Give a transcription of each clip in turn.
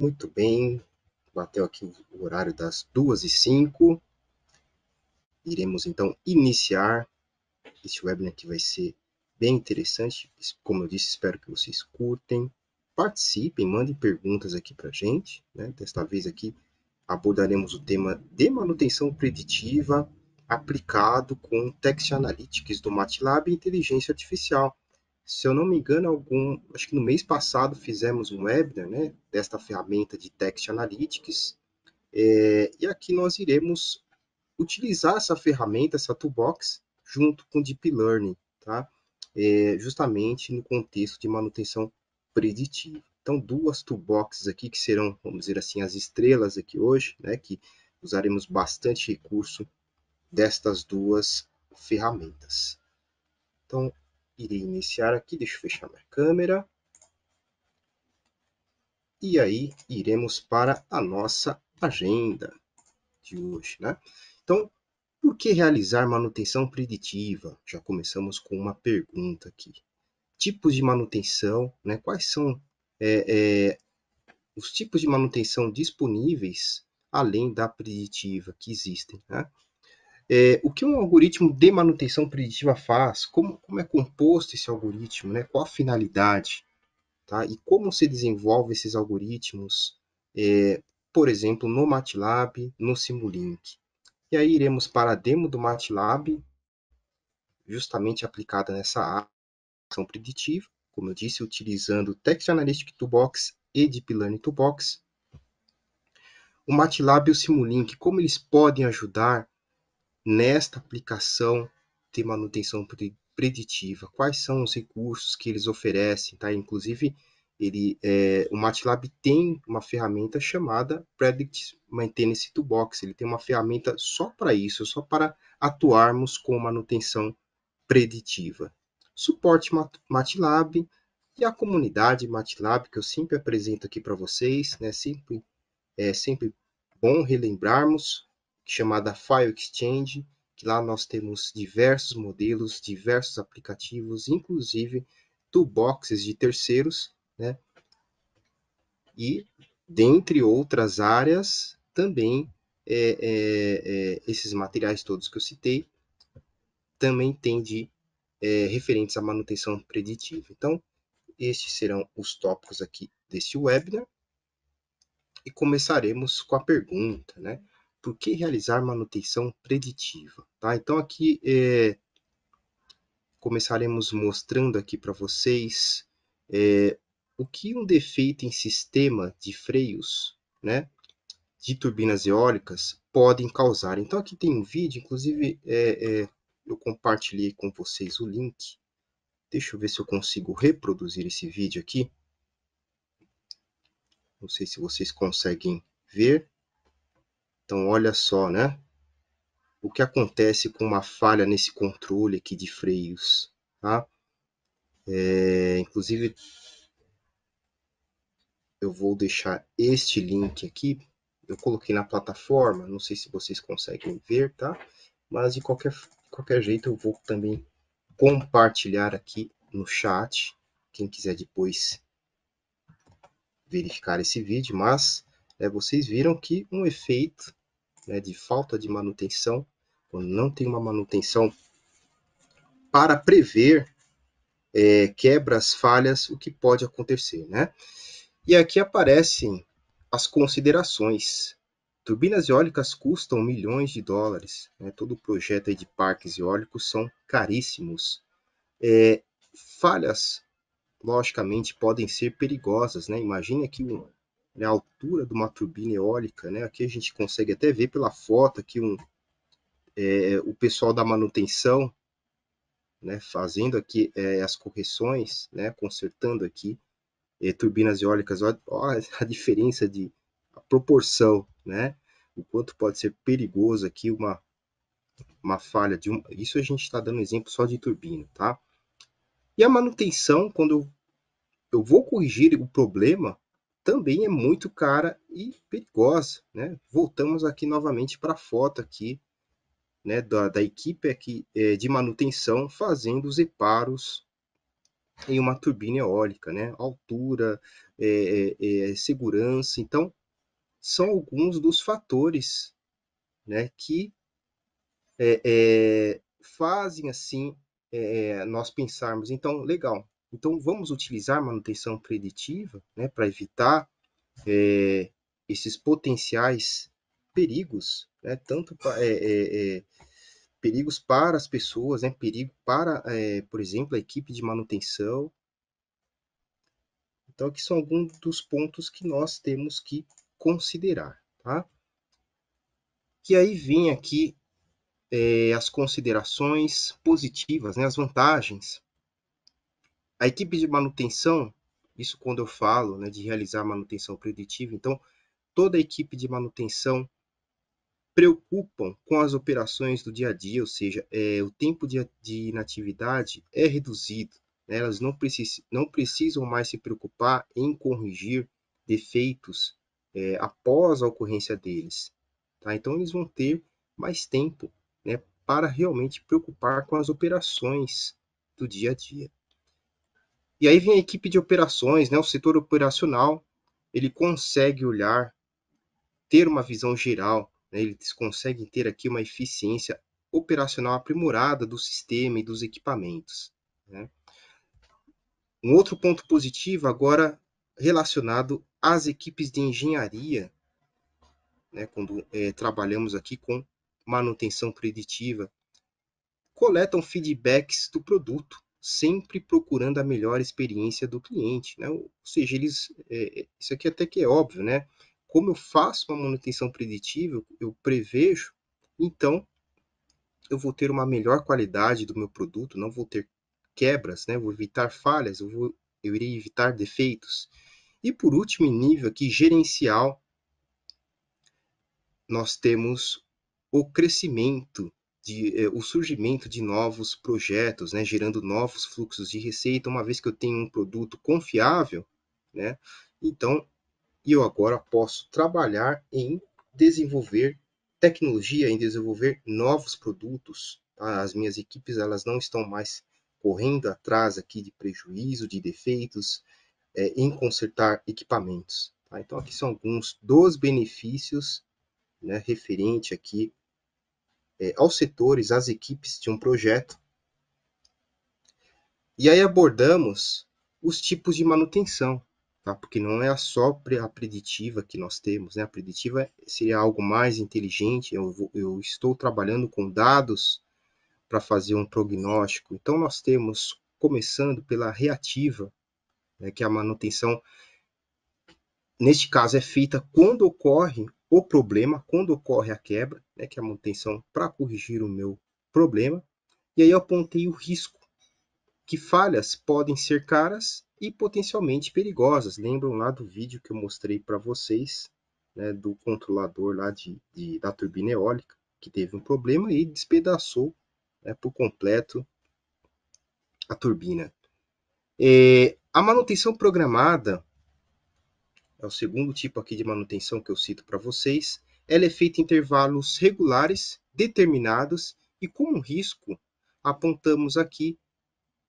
Muito bem, bateu aqui o horário das duas e cinco. Iremos então iniciar este webinar que vai ser bem interessante. Como eu disse, espero que vocês curtem, participem, mandem perguntas aqui para gente. Né? Desta vez aqui abordaremos o tema de manutenção preditiva aplicado com Text Analytics do MATLAB e Inteligência Artificial. Se eu não me engano, algum, acho que no mês passado fizemos um webinar, né, desta ferramenta de Text Analytics, é, e aqui nós iremos utilizar essa ferramenta, essa toolbox, junto com Deep Learning, tá? É, justamente no contexto de manutenção preditiva. Então, duas toolboxes aqui que serão, vamos dizer assim, as estrelas aqui hoje, né, que usaremos bastante recurso destas duas ferramentas. Então, irei iniciar aqui, deixa eu fechar minha câmera. E aí iremos para a nossa agenda de hoje, né? Então, por que realizar manutenção preditiva? Já começamos com uma pergunta aqui. Tipos de manutenção, né? Quais são é, é, os tipos de manutenção disponíveis além da preditiva que existem, né? É, o que um algoritmo de manutenção preditiva faz? Como, como é composto esse algoritmo? Né? Qual a finalidade? Tá? E como se desenvolve esses algoritmos, é, por exemplo, no MATLAB, no Simulink. E aí iremos para a demo do MATLAB, justamente aplicada nessa ação preditiva, como eu disse, utilizando Text Analytic Toolbox e Deep Learning Toolbox. O MATLAB e o Simulink, como eles podem ajudar nesta aplicação de manutenção preditiva, quais são os recursos que eles oferecem, tá? Inclusive, ele, é, o MATLAB tem uma ferramenta chamada Predict Maintenance Toolbox, ele tem uma ferramenta só para isso, só para atuarmos com manutenção preditiva. Suporte MATLAB e a comunidade MATLAB, que eu sempre apresento aqui para vocês, né? Sempre, é sempre bom relembrarmos chamada File Exchange, que lá nós temos diversos modelos, diversos aplicativos, inclusive toolboxes de terceiros, né? E, dentre outras áreas, também é, é, é, esses materiais todos que eu citei, também tem de é, referentes à manutenção preditiva. Então, estes serão os tópicos aqui deste webinar. E começaremos com a pergunta, né? por que realizar manutenção preditiva? Tá? Então, aqui é, começaremos mostrando aqui para vocês é, o que um defeito em sistema de freios né, de turbinas eólicas podem causar. Então, aqui tem um vídeo, inclusive é, é eu compartilhei com vocês o link. Deixa eu ver se eu consigo reproduzir esse vídeo aqui. Não sei se vocês conseguem ver. Então, olha só, né? O que acontece com uma falha nesse controle aqui de freios, tá? É, inclusive, eu vou deixar este link aqui. Eu coloquei na plataforma, não sei se vocês conseguem ver, tá? Mas de qualquer, de qualquer jeito, eu vou também compartilhar aqui no chat. Quem quiser depois verificar esse vídeo, mas é, vocês viram que um efeito né, de falta de manutenção, quando não tem uma manutenção para prever é, quebras, falhas, o que pode acontecer, né? E aqui aparecem as considerações. Turbinas eólicas custam milhões de dólares. Né? Todo projeto de parques eólicos são caríssimos. É, falhas, logicamente, podem ser perigosas. Né? Imagina que um, né, a altura de uma turbina eólica. Né? Aqui a gente consegue até ver pela foto aqui um, é, o pessoal da manutenção né, fazendo aqui é, as correções, né, consertando aqui é, turbinas eólicas. Olha, olha, a diferença de a proporção, né, o quanto pode ser perigoso aqui uma, uma falha de um, Isso a gente está dando exemplo só de turbina, tá? E a manutenção, quando eu, eu vou corrigir o problema, também é muito cara e perigosa. Né? Voltamos aqui novamente para a foto aqui, né, da, da equipe aqui, é, de manutenção fazendo os reparos em uma turbina eólica, né? altura, é, é, é segurança. Então, são alguns dos fatores né, que é, é, fazem assim nós pensarmos. Então, legal, então, vamos utilizar manutenção preditiva né, para evitar é, esses potenciais perigos, né, tanto é, é, é, perigos para as pessoas, né, perigo para, é, por exemplo, a equipe de manutenção. Então, aqui são alguns dos pontos que nós temos que considerar. Tá? E aí vem aqui é, as considerações positivas, né, as vantagens a equipe de manutenção, isso quando eu falo né, de realizar manutenção preditiva, então toda a equipe de manutenção preocupam com as operações do dia a dia, ou seja, é, o tempo de, de, inatividade é reduzido. Né? Elas não, precis, não, precisam mais se preocupar em corrigir defeitos é, após a ocorrência deles. Tá? Então, eles vão ter mais tempo né, para realmente preocupar com as operações do dia a dia. E aí vem a equipe de operações, né, o setor operacional, ele consegue olhar, ter uma visão geral, né, eles conseguem ter aqui uma eficiência operacional aprimorada do sistema e dos equipamentos. Né? Um outro ponto positivo agora relacionado às equipes de engenharia, né, quando é, trabalhamos aqui com manutenção preditiva, coletam feedbacks do produto sempre procurando a melhor experiência do cliente, né? Ou seja, eles, é, é, isso aqui até que é óbvio, né? Como eu faço uma manutenção preditiva, eu prevejo, então eu vou ter uma melhor qualidade do meu produto, não vou ter quebras, né? Vou evitar falhas, eu vou eu irei evitar defeitos. E por último, nível aqui gerencial, nós temos o crescimento de, eh, o surgimento de novos projetos, né, gerando novos fluxos de receita, uma vez que eu tenho um produto confiável, né, então eu agora posso trabalhar em desenvolver tecnologia, em desenvolver novos produtos. Tá? As minhas equipes elas não estão mais correndo atrás aqui de prejuízo, de defeitos, eh, em consertar equipamentos. Tá? Então aqui são alguns dos benefícios né, referente aqui é, aos setores, às equipes de um projeto. E aí abordamos os tipos de manutenção, tá? porque não é só a preditiva que nós temos, né? a preditiva seria algo mais inteligente, eu, vou, eu estou trabalhando com dados para fazer um prognóstico. Então nós temos, começando pela reativa, né, que é a manutenção, neste caso, é feita quando ocorre o problema, quando ocorre a quebra, né, que é a manutenção para corrigir o meu problema, e aí eu apontei o risco, que falhas podem ser caras e potencialmente perigosas. Lembram lá do vídeo que eu mostrei para vocês, né, do controlador lá de, de, da turbina eólica, que teve um problema e despedaçou né, por completo a turbina. É, a manutenção programada é o segundo tipo aqui de manutenção que eu cito para vocês. Ela é feita em intervalos regulares, determinados e com um risco. Apontamos aqui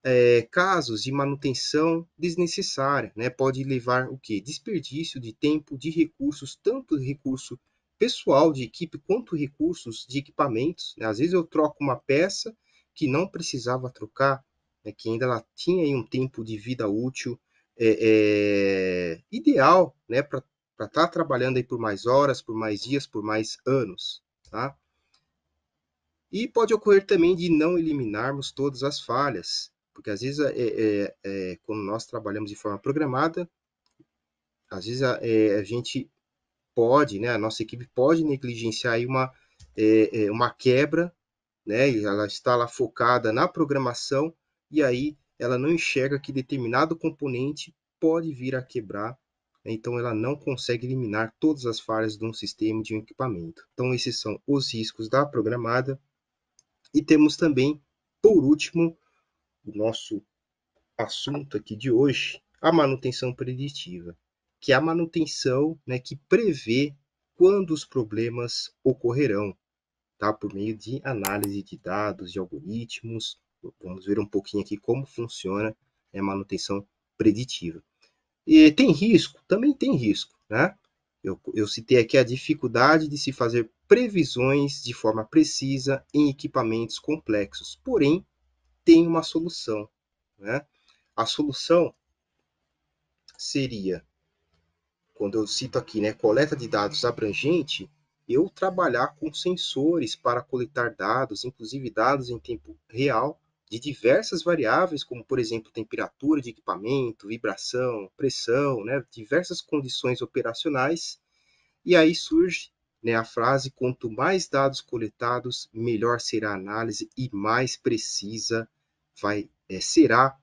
é, casos de manutenção desnecessária, né? Pode levar o que? Desperdício de tempo, de recursos, tanto recurso pessoal de equipe quanto recursos de equipamentos. Né? Às vezes eu troco uma peça que não precisava trocar, né? que ainda ela tinha um tempo de vida útil é, é, ideal né, para estar tá trabalhando aí por mais horas, por mais dias, por mais anos. Tá? E pode ocorrer também de não eliminarmos todas as falhas, porque às vezes, é, é, é quando nós trabalhamos de forma programada, às vezes a, é, a gente pode, né, a nossa equipe pode negligenciar aí uma, é, uma quebra né, ela está lá focada na programação e aí ela não enxerga que determinado componente pode vir a quebrar, né? então ela não consegue eliminar todas as falhas de um sistema de um equipamento. Então esses são os riscos da programada. E temos também, por último, o nosso assunto aqui de hoje, a manutenção preditiva, que é a manutenção né, que prevê quando os problemas ocorrerão, tá? por meio de análise de dados, de algoritmos, Vamos ver um pouquinho aqui como funciona a manutenção preditiva. E tem risco? Também tem risco, né? Eu, eu citei aqui a dificuldade de se fazer previsões de forma precisa em equipamentos complexos. Porém, tem uma solução. Né? A solução seria, quando eu cito aqui, né, coleta de dados abrangente, eu trabalhar com sensores para coletar dados, inclusive dados em tempo real, de diversas variáveis, como por exemplo temperatura de equipamento, vibração, pressão, né, diversas condições operacionais. E aí surge né, a frase: quanto mais dados coletados, melhor será a análise e mais precisa vai é, será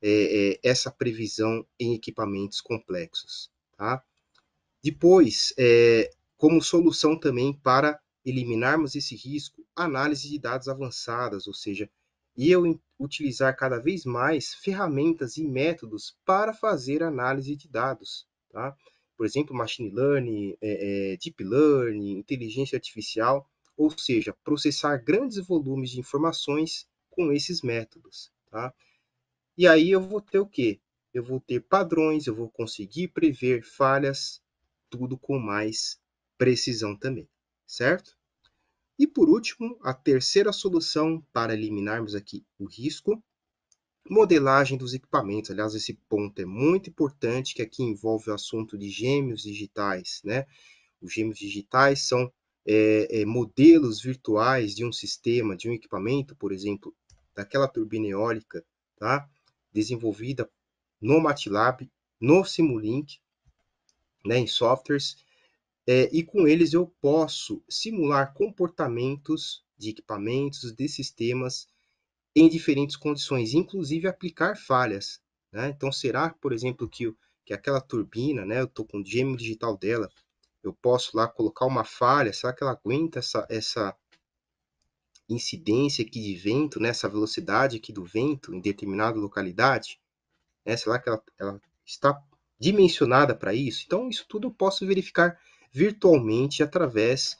é, é, essa previsão em equipamentos complexos. Tá? Depois, é, como solução também para eliminarmos esse risco, análise de dados avançadas, ou seja, e eu utilizar cada vez mais ferramentas e métodos para fazer análise de dados. Tá? Por exemplo, machine learning, é, é, deep learning, inteligência artificial, ou seja, processar grandes volumes de informações com esses métodos. Tá? E aí eu vou ter o quê? Eu vou ter padrões, eu vou conseguir prever falhas, tudo com mais precisão também, certo? E por último, a terceira solução para eliminarmos aqui o risco, modelagem dos equipamentos. Aliás, esse ponto é muito importante, que aqui envolve o assunto de gêmeos digitais. Né? Os gêmeos digitais são é, é, modelos virtuais de um sistema, de um equipamento, por exemplo, daquela turbina eólica, tá? desenvolvida no MATLAB, no Simulink, né, em softwares, é, e com eles eu posso simular comportamentos de equipamentos, de sistemas em diferentes condições, inclusive aplicar falhas. Né? Então, será, por exemplo, que, que aquela turbina, né, eu estou com o gêmeo digital dela, eu posso lá colocar uma falha, será que ela aguenta essa, essa incidência aqui de vento, né, essa velocidade aqui do vento em determinada localidade? Né? Será que ela, ela está dimensionada para isso? Então, isso tudo eu posso verificar virtualmente através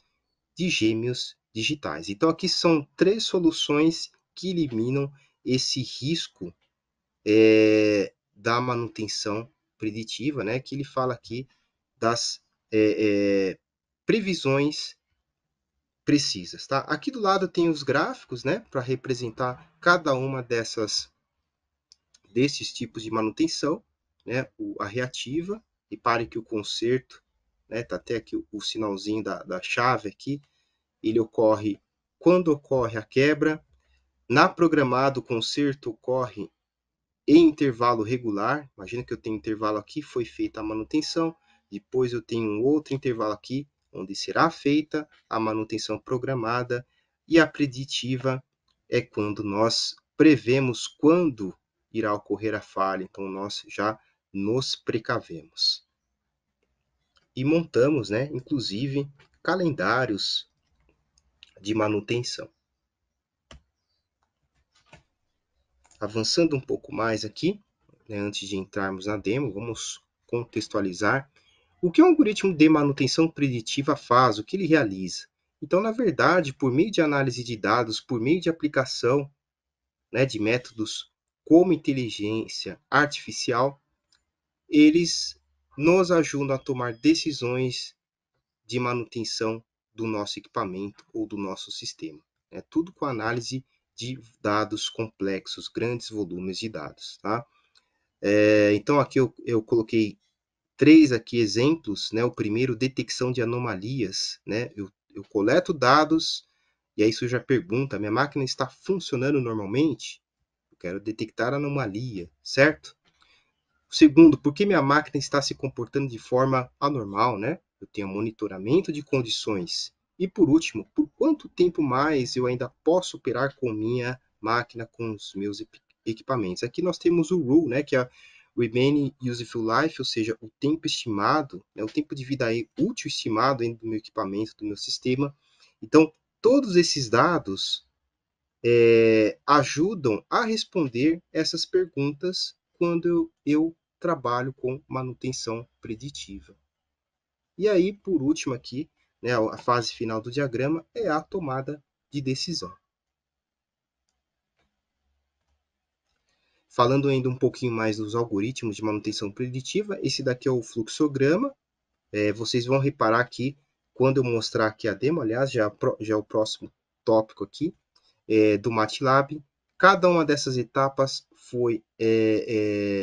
de gêmeos digitais. Então, aqui são três soluções que eliminam esse risco é, da manutenção preditiva, né, que ele fala aqui das é, é, previsões precisas. Tá? Aqui do lado tem os gráficos né, para representar cada uma dessas desses tipos de manutenção, né, a reativa, e pare que o conserto né? Tá até aqui o, sinalzinho da, da chave aqui. Ele ocorre quando ocorre a quebra. Na programada, o conserto ocorre em intervalo regular. Imagina que eu tenho intervalo aqui, foi feita a manutenção. Depois eu tenho um outro intervalo aqui, onde será feita a manutenção programada. E a preditiva é quando nós prevemos quando irá ocorrer a falha. Então, nós já nos precavemos e montamos, né, inclusive, calendários de manutenção. Avançando um pouco mais aqui, né, antes de entrarmos na demo, vamos contextualizar o que o algoritmo de manutenção preditiva faz, o que ele realiza. Então, na verdade, por meio de análise de dados, por meio de aplicação né, de métodos como inteligência artificial, eles nos ajudam a tomar decisões de manutenção do nosso equipamento ou do nosso sistema. É tudo com análise de dados complexos, grandes volumes de dados. Tá? É, então, aqui eu, eu coloquei três aqui exemplos. Né? O primeiro, detecção de anomalias. Né? Eu, eu coleto dados e aí surge a pergunta, minha máquina está funcionando normalmente? Eu quero detectar anomalia, certo? Segundo, por que minha máquina está se comportando de forma anormal, né? Eu tenho monitoramento de condições. E por último, por quanto tempo mais eu ainda posso operar com minha máquina, com os meus equipamentos? Aqui nós temos o RULE, né, que é Remaining Useful Life, ou seja, o tempo estimado, né, o tempo de vida útil estimado do meu equipamento, do meu sistema. Então, todos esses dados é, ajudam a responder essas perguntas quando eu, eu trabalho com manutenção preditiva. E aí, por último aqui, né, a fase final do diagrama é a tomada de decisão. Falando ainda um pouquinho mais dos algoritmos de manutenção preditiva, esse daqui é o fluxograma. É, vocês vão reparar aqui, quando eu mostrar aqui a demo, aliás, já, é já é o próximo tópico aqui, é, do MATLAB, Cada uma dessas etapas foi é,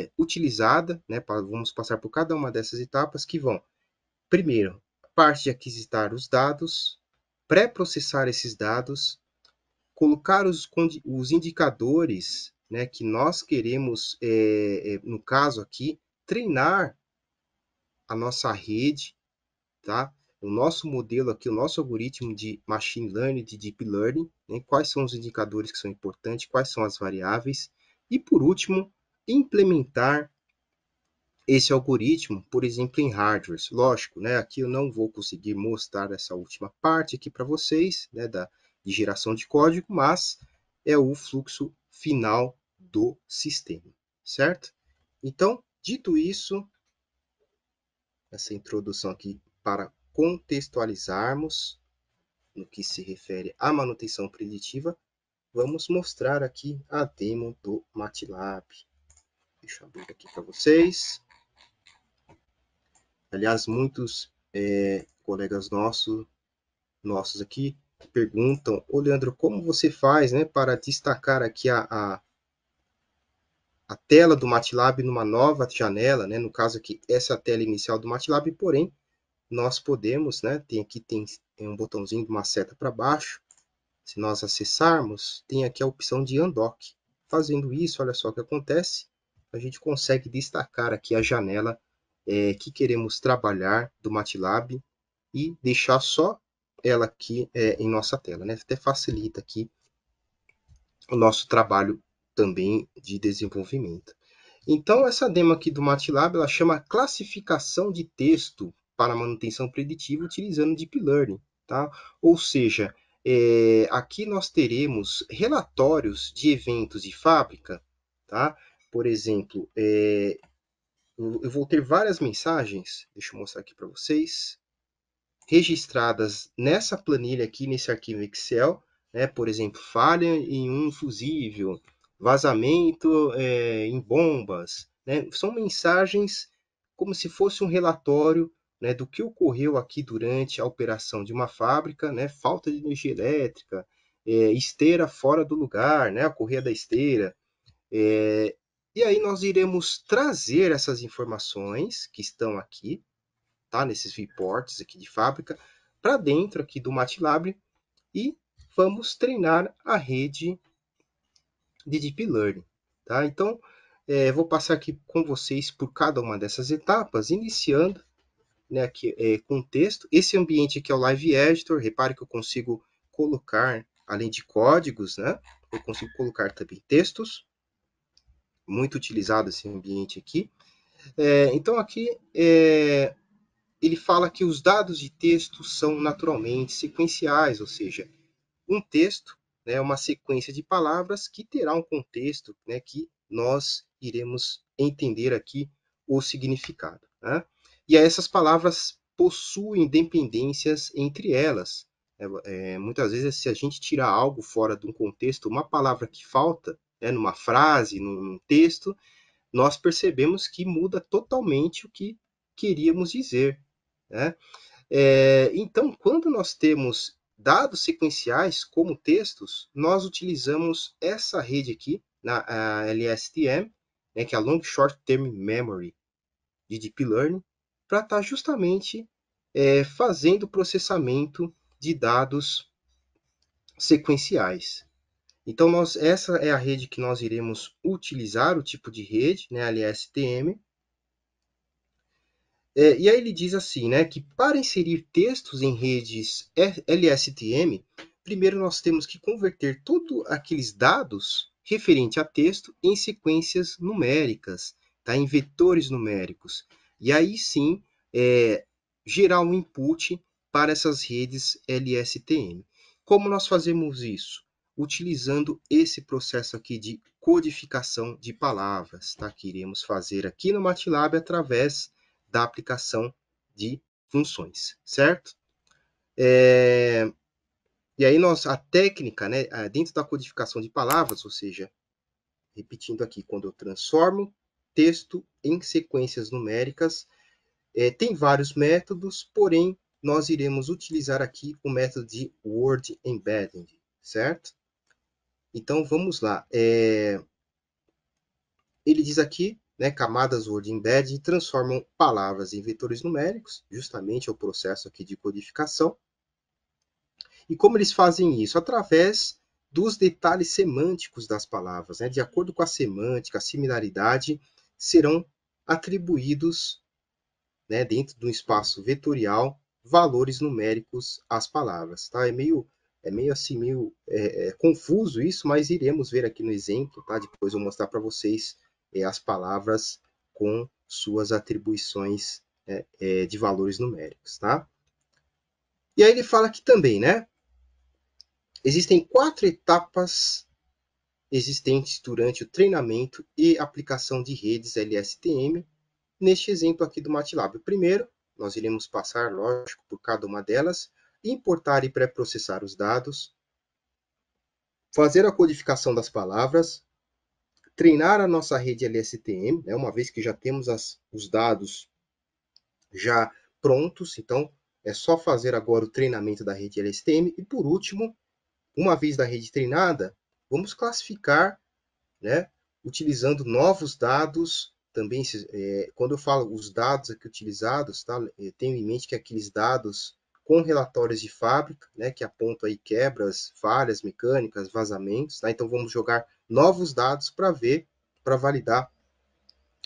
é, utilizada, né? vamos passar por cada uma dessas etapas que vão, primeiro, a parte de aquisitar os dados, pré-processar esses dados, colocar os, os indicadores né, que nós queremos, é, é, no caso aqui, treinar a nossa rede, tá? o nosso modelo aqui, o nosso algoritmo de machine learning, de deep learning, né? quais são os indicadores que são importantes, quais são as variáveis, e por último, implementar esse algoritmo, por exemplo, em hardware. Lógico, né, aqui eu não vou conseguir mostrar essa última parte aqui para vocês, né, da, de geração de código, mas é o fluxo final do sistema, certo? Então, dito isso, essa introdução aqui para contextualizarmos no que se refere à manutenção preditiva, vamos mostrar aqui a demo do MATLAB. Deixa eu abrir aqui para vocês. Aliás, muitos é, colegas nossos, nossos aqui perguntam, ô Leandro, como você faz né, para destacar aqui a, a, a tela do MATLAB numa nova janela, né? no caso aqui, essa tela inicial do MATLAB, porém, nós podemos, né, tem aqui tem, tem um botãozinho de uma seta para baixo, se nós acessarmos, tem aqui a opção de Undock. Fazendo isso, olha só o que acontece, a gente consegue destacar aqui a janela é, que queremos trabalhar do MATLAB e deixar só ela aqui é, em nossa tela, né? até facilita aqui o nosso trabalho também de desenvolvimento. Então, essa demo aqui do MATLAB, ela chama classificação de texto para manutenção preditiva utilizando Deep Learning. Tá? Ou seja, é, aqui nós teremos relatórios de eventos de fábrica, tá? Por exemplo, é, eu vou ter várias mensagens, deixa eu mostrar aqui para vocês, registradas nessa planilha aqui, nesse arquivo Excel, né? por exemplo, falha em um fusível, vazamento é, em bombas, né? são mensagens como se fosse um relatório né, do que ocorreu aqui durante a operação de uma fábrica, né, falta de energia elétrica, é, esteira fora do lugar, né, a correia da esteira. É, e aí nós iremos trazer essas informações que estão aqui, tá, nesses reports aqui de fábrica, para dentro aqui do MATLAB e vamos treinar a rede de Deep Learning. Tá? Então, é, vou passar aqui com vocês por cada uma dessas etapas, iniciando né, aqui, é, contexto. Esse ambiente aqui é o Live Editor. Repare que eu consigo colocar, além de códigos, né, eu consigo colocar também textos. Muito utilizado esse ambiente aqui. É, então, aqui é, ele fala que os dados de texto são naturalmente sequenciais, ou seja, um texto é né, uma sequência de palavras que terá um contexto né, que nós iremos entender aqui o significado. Né? E essas palavras possuem dependências entre elas. É, é, muitas vezes, se a gente tirar algo fora de um contexto, uma palavra que falta, né, numa frase, num, num texto, nós percebemos que muda totalmente o que queríamos dizer. Né? É, então, quando nós temos dados sequenciais como textos, nós utilizamos essa rede aqui, na LSTM, né, que é a Long Short Term Memory de Deep Learning, para estar tá justamente é, fazendo o processamento de dados sequenciais. Então, nós, essa é a rede que nós iremos utilizar, o tipo de rede, né, LSTM. É, é, e aí ele diz assim, né, que para inserir textos em redes LSTM, primeiro nós temos que converter todos aqueles dados referente a texto em sequências numéricas, tá, em vetores numéricos e aí sim é, gerar um input para essas redes LSTM. Como nós fazemos isso? Utilizando esse processo aqui de codificação de palavras, tá? que iremos fazer aqui no MATLAB através da aplicação de funções, certo? É... E aí nós, a técnica, né, dentro da codificação de palavras, ou seja, repetindo aqui, quando eu transformo texto em sequências numéricas. É, tem vários métodos, porém, nós iremos utilizar aqui o método de Word Embedding, certo? Então, vamos lá. É... Ele diz aqui, né, camadas Word Embedding transformam palavras em vetores numéricos, justamente é o processo aqui de codificação. E como eles fazem isso? Através dos detalhes semânticos das palavras, né? de acordo com a semântica, a similaridade serão atribuídos, né, dentro de um espaço vetorial, valores numéricos às palavras. Tá? É meio é meio assim, meio é, é, confuso isso, mas iremos ver aqui no exemplo, tá? Depois eu vou mostrar para vocês é, as palavras com suas atribuições é, é, de valores numéricos, tá? E aí ele fala aqui também, né? Existem quatro etapas existentes durante o treinamento e aplicação de redes LSTM, neste exemplo aqui do MATLAB. Primeiro, nós iremos passar, lógico, por cada uma delas, importar e pré-processar os dados, fazer a codificação das palavras, treinar a nossa rede LSTM, né, uma vez que já temos as, os dados já prontos, então é só fazer agora o treinamento da rede LSTM e, por último, uma vez da rede treinada, Vamos classificar, né, utilizando novos dados, também, é, quando eu falo os dados aqui utilizados, tá, eu é, tenho em mente que aqueles dados com relatórios de fábrica, né, que apontam aí quebras, falhas mecânicas, vazamentos, tá? então vamos jogar novos dados para ver, para validar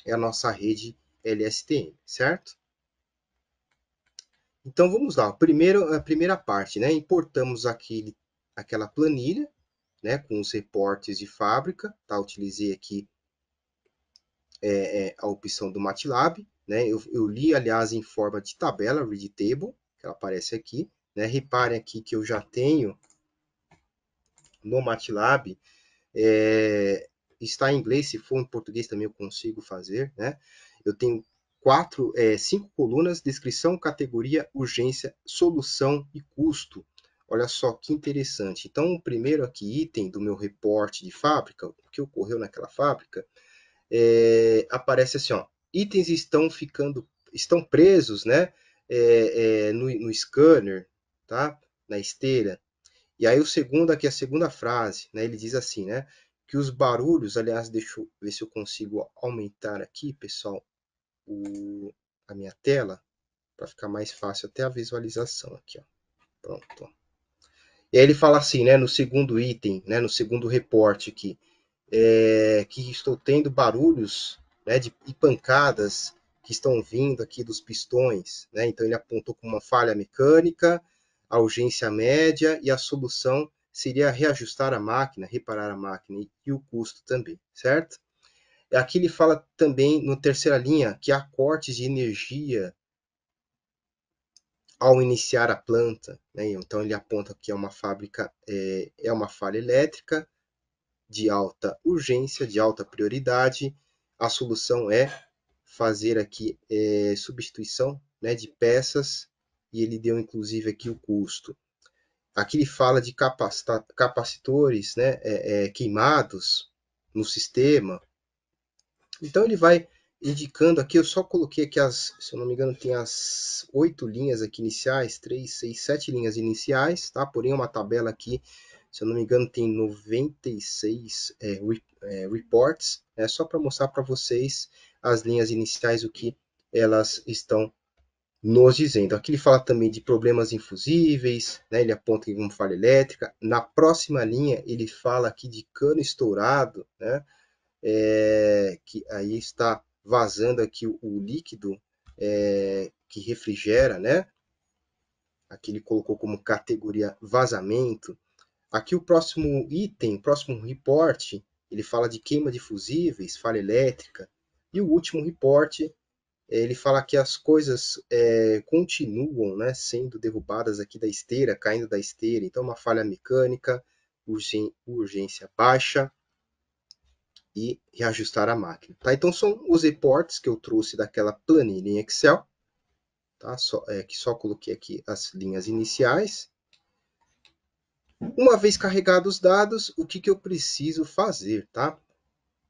é a nossa rede LSTM, certo? Então vamos lá, primeiro, a primeira parte, né? Importamos aquele, aquela planilha, né, com os reportes de fábrica, tá? Utilizei aqui é, é, a opção do MATLAB, né? Eu, eu, li, aliás, em forma de tabela, read table, que ela aparece aqui, né? Reparem aqui que eu já tenho no MATLAB, é, está em inglês, se for em português também eu consigo fazer, né? Eu tenho quatro, é, cinco colunas, descrição, categoria, urgência, solução e custo. Olha só que interessante. Então, o primeiro aqui item do meu reporte de fábrica, o que ocorreu naquela fábrica, é, aparece assim, ó, itens estão ficando, estão presos, né, é, é, no, no scanner, tá, na esteira. E aí o segundo aqui, a segunda frase, né, ele diz assim, né, que os barulhos, aliás, deixa eu ver se eu consigo aumentar aqui, pessoal, o, a minha tela, para ficar mais fácil até a visualização aqui, ó. Pronto, e aí ele fala assim, né, no segundo item, né, no segundo reporte aqui, é, que estou tendo barulhos né, de, e pancadas que estão vindo aqui dos pistões. Né? Então ele apontou com uma falha mecânica, a urgência média e a solução seria reajustar a máquina, reparar a máquina e, e o custo também, certo? Aqui ele fala também, na terceira linha, que há cortes de energia ao iniciar a planta. Né? Então ele aponta que é uma fábrica, é, é uma falha elétrica de alta urgência, de alta prioridade. A solução é fazer aqui é, substituição né, de peças e ele deu inclusive aqui o custo. Aqui ele fala de capacitores né, é, é, queimados no sistema. Então ele vai indicando aqui, eu só coloquei aqui as, se eu não me engano, tem as oito linhas aqui iniciais, três, seis, sete linhas iniciais, tá? Porém, é uma tabela aqui, se eu não me engano, tem 96 é, é, reports, né? só para mostrar para vocês as linhas iniciais, o que elas estão nos dizendo. Aqui ele fala também de problemas infusíveis, né? ele aponta uma falha elétrica. Na próxima linha, ele fala aqui de cano estourado, né? É, que aí está vazando aqui o líquido é, que refrigera, né? Aqui ele colocou como categoria vazamento. Aqui o próximo item, o próximo report, ele fala de queima de fusíveis, falha elétrica. E o último report, é, ele fala que as coisas é, continuam né, sendo derrubadas aqui da esteira, caindo da esteira. Então, uma falha mecânica, urgência baixa, e reajustar a máquina. Tá? Então são os reports que eu trouxe daquela planilha em Excel, tá? só, é, que só coloquei aqui as linhas iniciais. Uma vez carregados os dados, o que, que eu preciso fazer? Tá?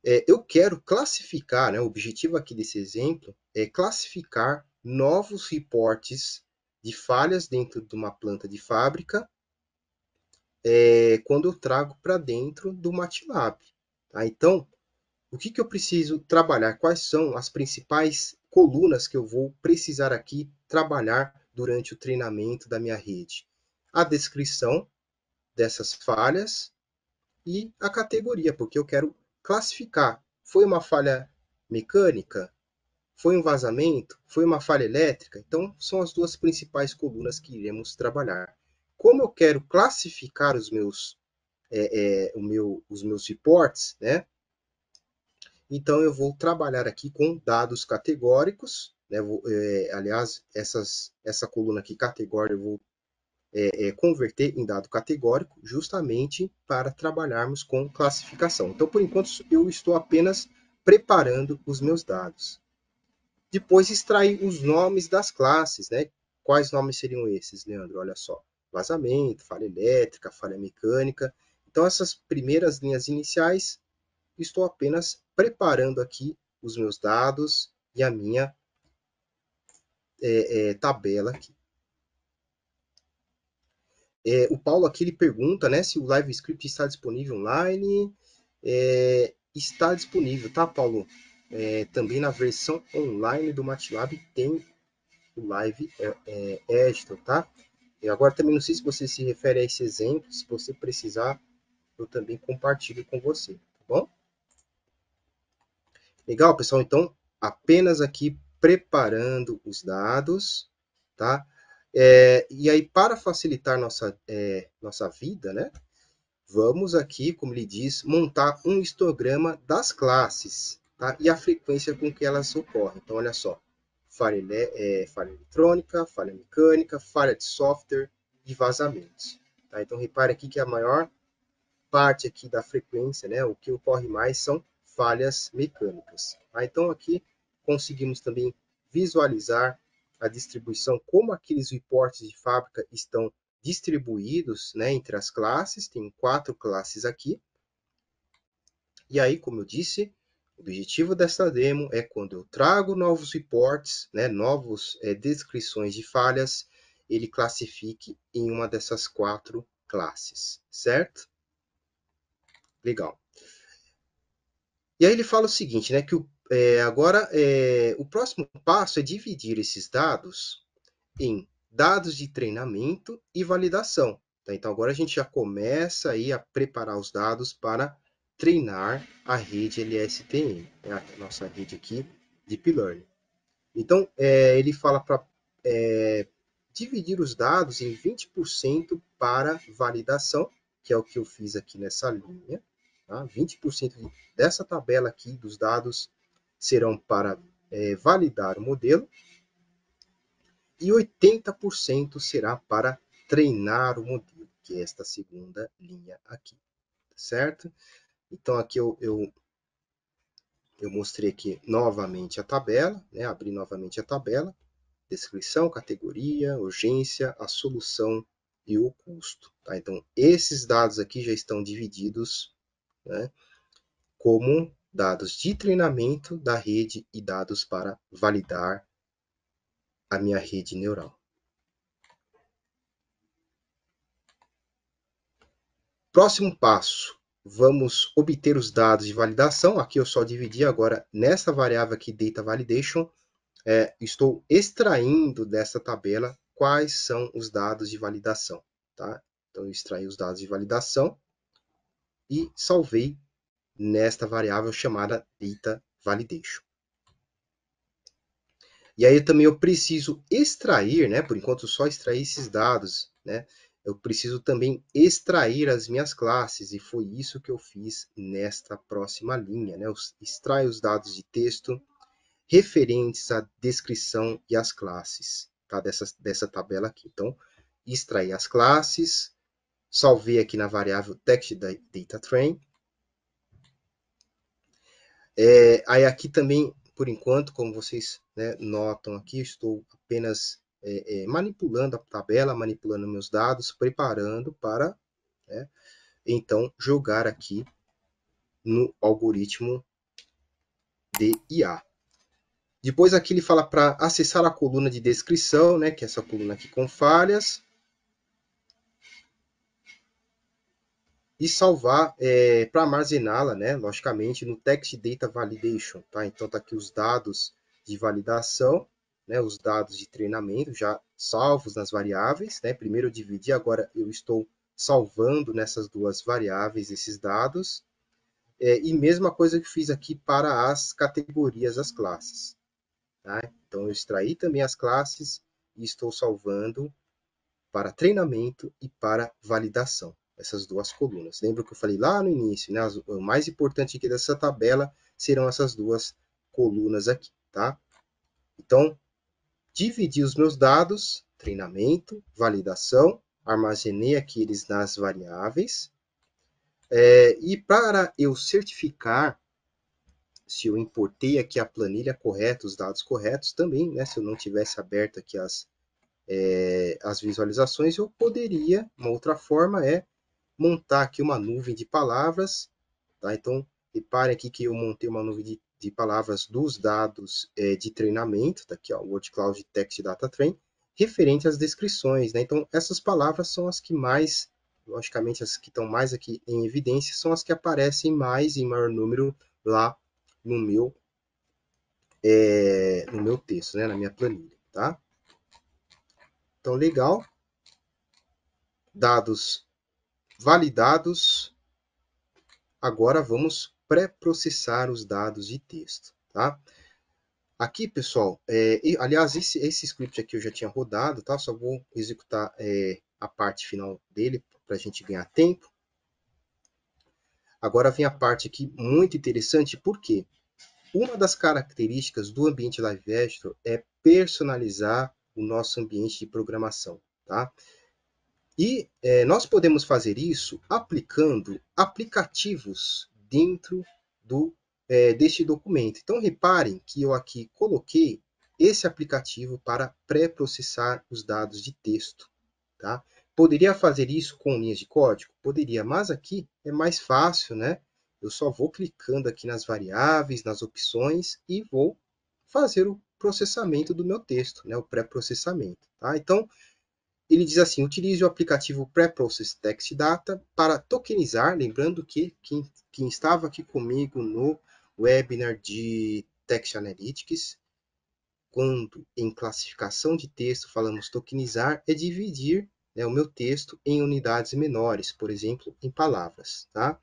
É, eu quero classificar, né, o objetivo aqui desse exemplo é classificar novos reportes de falhas dentro de uma planta de fábrica é, quando eu trago para dentro do MATLAB. Tá? Então, o que, que eu preciso trabalhar, quais são as principais colunas que eu vou precisar aqui trabalhar durante o treinamento da minha rede. A descrição dessas falhas e a categoria, porque eu quero classificar. Foi uma falha mecânica? Foi um vazamento? Foi uma falha elétrica? Então, são as duas principais colunas que iremos trabalhar. Como eu quero classificar os meus, é, é, meu, os meus reports, né? Então, eu vou trabalhar aqui com dados categóricos. Né? Vou, é, aliás, essas, essa coluna aqui, categória eu vou é, é, converter em dado categórico, justamente para trabalharmos com classificação. Então, por enquanto, eu estou apenas preparando os meus dados. Depois, extrair os nomes das classes. Né? Quais nomes seriam esses, Leandro? Olha só. Vazamento, falha elétrica, falha mecânica. Então, essas primeiras linhas iniciais estou apenas preparando aqui os meus dados e a minha é, é, tabela aqui. É, o Paulo aqui ele pergunta né, se o live script está disponível online. É, está disponível, tá, Paulo? É, também na versão online do MATLAB tem o live é, é, editor, tá? E agora também não sei se você se refere a esse exemplo, se você precisar, eu também compartilho com você, tá bom? Legal, pessoal? Então, apenas aqui preparando os dados, tá? É, e aí, para facilitar nossa, é, nossa vida, né? Vamos aqui, como ele diz, montar um histograma das classes, tá? E a frequência com que elas ocorrem. Então, olha só. Falha, é, falha eletrônica, falha mecânica, falha de software e vazamentos. Tá? Então, repare aqui que a maior parte aqui da frequência, né? O que ocorre mais são falhas mecânicas. Ah, então, aqui conseguimos também visualizar a distribuição, como aqueles reportes de fábrica estão distribuídos né, entre as classes, tem quatro classes aqui. E aí, como eu disse, o objetivo dessa demo é quando eu trago novos reportes, né, novas é, eh, descrições de falhas, ele classifique em uma dessas quatro classes, certo? Legal. E aí ele fala o seguinte, né, que o, é, agora é, o próximo passo é dividir esses dados em dados de treinamento e validação. Tá? Então agora a gente já começa aí a preparar os dados para treinar a rede LSTM, né, a nossa rede aqui Deep Learning. Então é, ele fala para é, dividir os dados em 20% para validação, que é o que eu fiz aqui nessa linha, Tá? 20% dessa tabela aqui dos dados serão para é, validar o modelo e 80% será para treinar o modelo, que é esta segunda linha aqui, tá certo? Então, aqui eu, eu, eu mostrei aqui novamente a tabela, né? abri novamente a tabela, descrição, categoria, urgência, a solução e o custo. Tá? Então, esses dados aqui já estão divididos né, como dados de treinamento da rede e dados para validar a minha rede neural. Próximo passo, vamos obter os dados de validação. Aqui eu só dividi agora nessa variável aqui, data validation. É, estou extraindo dessa tabela quais são os dados de validação. Tá? Então, eu extraí os dados de validação e salvei nesta variável chamada data validation. E aí também eu preciso extrair, né? Por enquanto só extrair esses dados, né? Eu preciso também extrair as minhas classes e foi isso que eu fiz nesta próxima linha, né? Eu extraio os dados de texto referentes à descrição e às classes, tá? Dessa, dessa tabela aqui. Então, extrair as classes, salvei aqui na variável text data train É, aí aqui também, por enquanto, como vocês né, notam aqui, estou apenas é, é, manipulando a tabela, manipulando meus dados, preparando para, né, então, jogar aqui no algoritmo de IA. Depois aqui ele fala para acessar a coluna de descrição, né, que é essa coluna aqui com falhas, e salvar é, para armazená-la, né, logicamente, no Text Data Validation. Tá? Então, está aqui os dados de validação, né, os dados de treinamento já salvos nas variáveis. Né? Primeiro eu dividi, agora eu estou salvando nessas duas variáveis esses dados. É, e mesma coisa que fiz aqui para as categorias, as classes. Tá? Então, eu extraí também as classes e estou salvando para treinamento e para validação essas duas colunas. Lembra que eu falei lá no início, né? As, o mais importante aqui dessa tabela serão essas duas colunas aqui, tá? Então, dividi os meus dados, treinamento, validação, armazenei aqui eles nas variáveis. É, e para eu certificar se eu importei aqui a planilha correta, os dados corretos também, né? Se eu não tivesse aberto aqui as, é, as visualizações, eu poderia, uma outra forma é montar aqui uma nuvem de palavras, tá? Então, reparem aqui que eu montei uma nuvem de, de palavras dos dados é, de treinamento, tá aqui, ó, Word Cloud Text Data Train, referente às descrições, né? Então, essas palavras são as que mais, logicamente, as que estão mais aqui em evidência, são as que aparecem mais em maior número lá no meu, é, no meu texto, né? Na minha planilha, tá? Então, legal. Dados validados. Agora vamos pré-processar os dados de texto, tá? Aqui, pessoal, é, e, aliás, esse, esse, script aqui eu já tinha rodado, tá? Só vou executar é, a parte final dele para a gente ganhar tempo. Agora vem a parte aqui muito interessante, porque uma das características do ambiente Live é personalizar o nosso ambiente de programação, tá? E é, nós podemos fazer isso aplicando aplicativos dentro do, é, deste documento. Então, reparem que eu aqui coloquei esse aplicativo para pré-processar os dados de texto. Tá? Poderia fazer isso com linhas de código? Poderia, mas aqui é mais fácil, né? Eu só vou clicando aqui nas variáveis, nas opções e vou fazer o processamento do meu texto, né? o pré-processamento. Tá? Então, ele diz assim: utilize o aplicativo Preprocess Text Data para tokenizar. Lembrando que quem, quem, estava aqui comigo no webinar de Text Analytics, quando em classificação de texto falamos tokenizar, é dividir né, o meu texto em unidades menores, por exemplo, em palavras. Tá?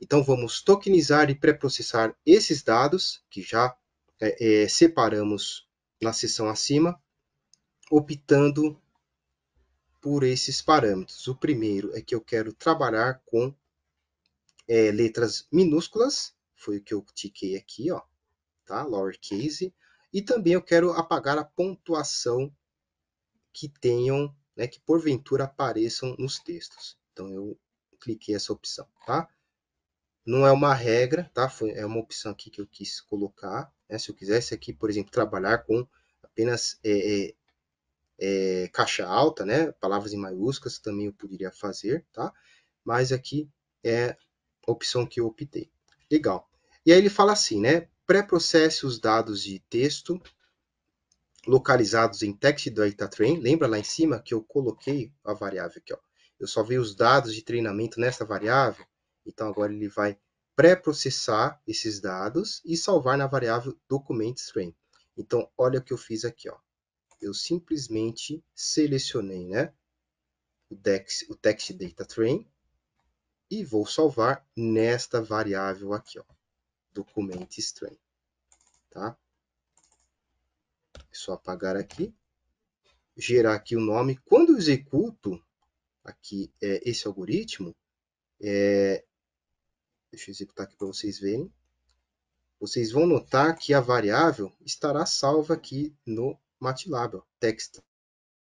Então vamos tokenizar e preprocessar esses dados que já é, é, separamos na seção acima, optando por esses parâmetros. O primeiro é que eu quero trabalhar com é, letras minúsculas, foi o que eu tiquei aqui, ó, tá? Lowercase. E também eu quero apagar a pontuação que tenham, né, que porventura apareçam nos textos. Então eu cliquei essa opção, tá? Não é uma regra, tá? Foi, é uma opção aqui que eu quis colocar. Né? Se eu quisesse aqui, por exemplo, trabalhar com apenas é, é, é, caixa alta, né? Palavras em maiúsculas também eu poderia fazer, tá? Mas aqui é a opção que eu optei. Legal. E aí ele fala assim, né? Pré-processe os dados de texto localizados em text data train. Lembra lá em cima que eu coloquei a variável aqui, ó. Eu só vi os dados de treinamento nessa variável. Então agora ele vai pré-processar esses dados e salvar na variável documents Então olha o que eu fiz aqui, ó eu simplesmente selecionei né, o, dex, o text data train e vou salvar nesta variável aqui, ó, documento estranho, tá? É só apagar aqui, gerar aqui o nome. Quando eu executo aqui é, esse algoritmo, é, deixa eu executar aqui para vocês verem, vocês vão notar que a variável estará salva aqui no MATLAB, ó, text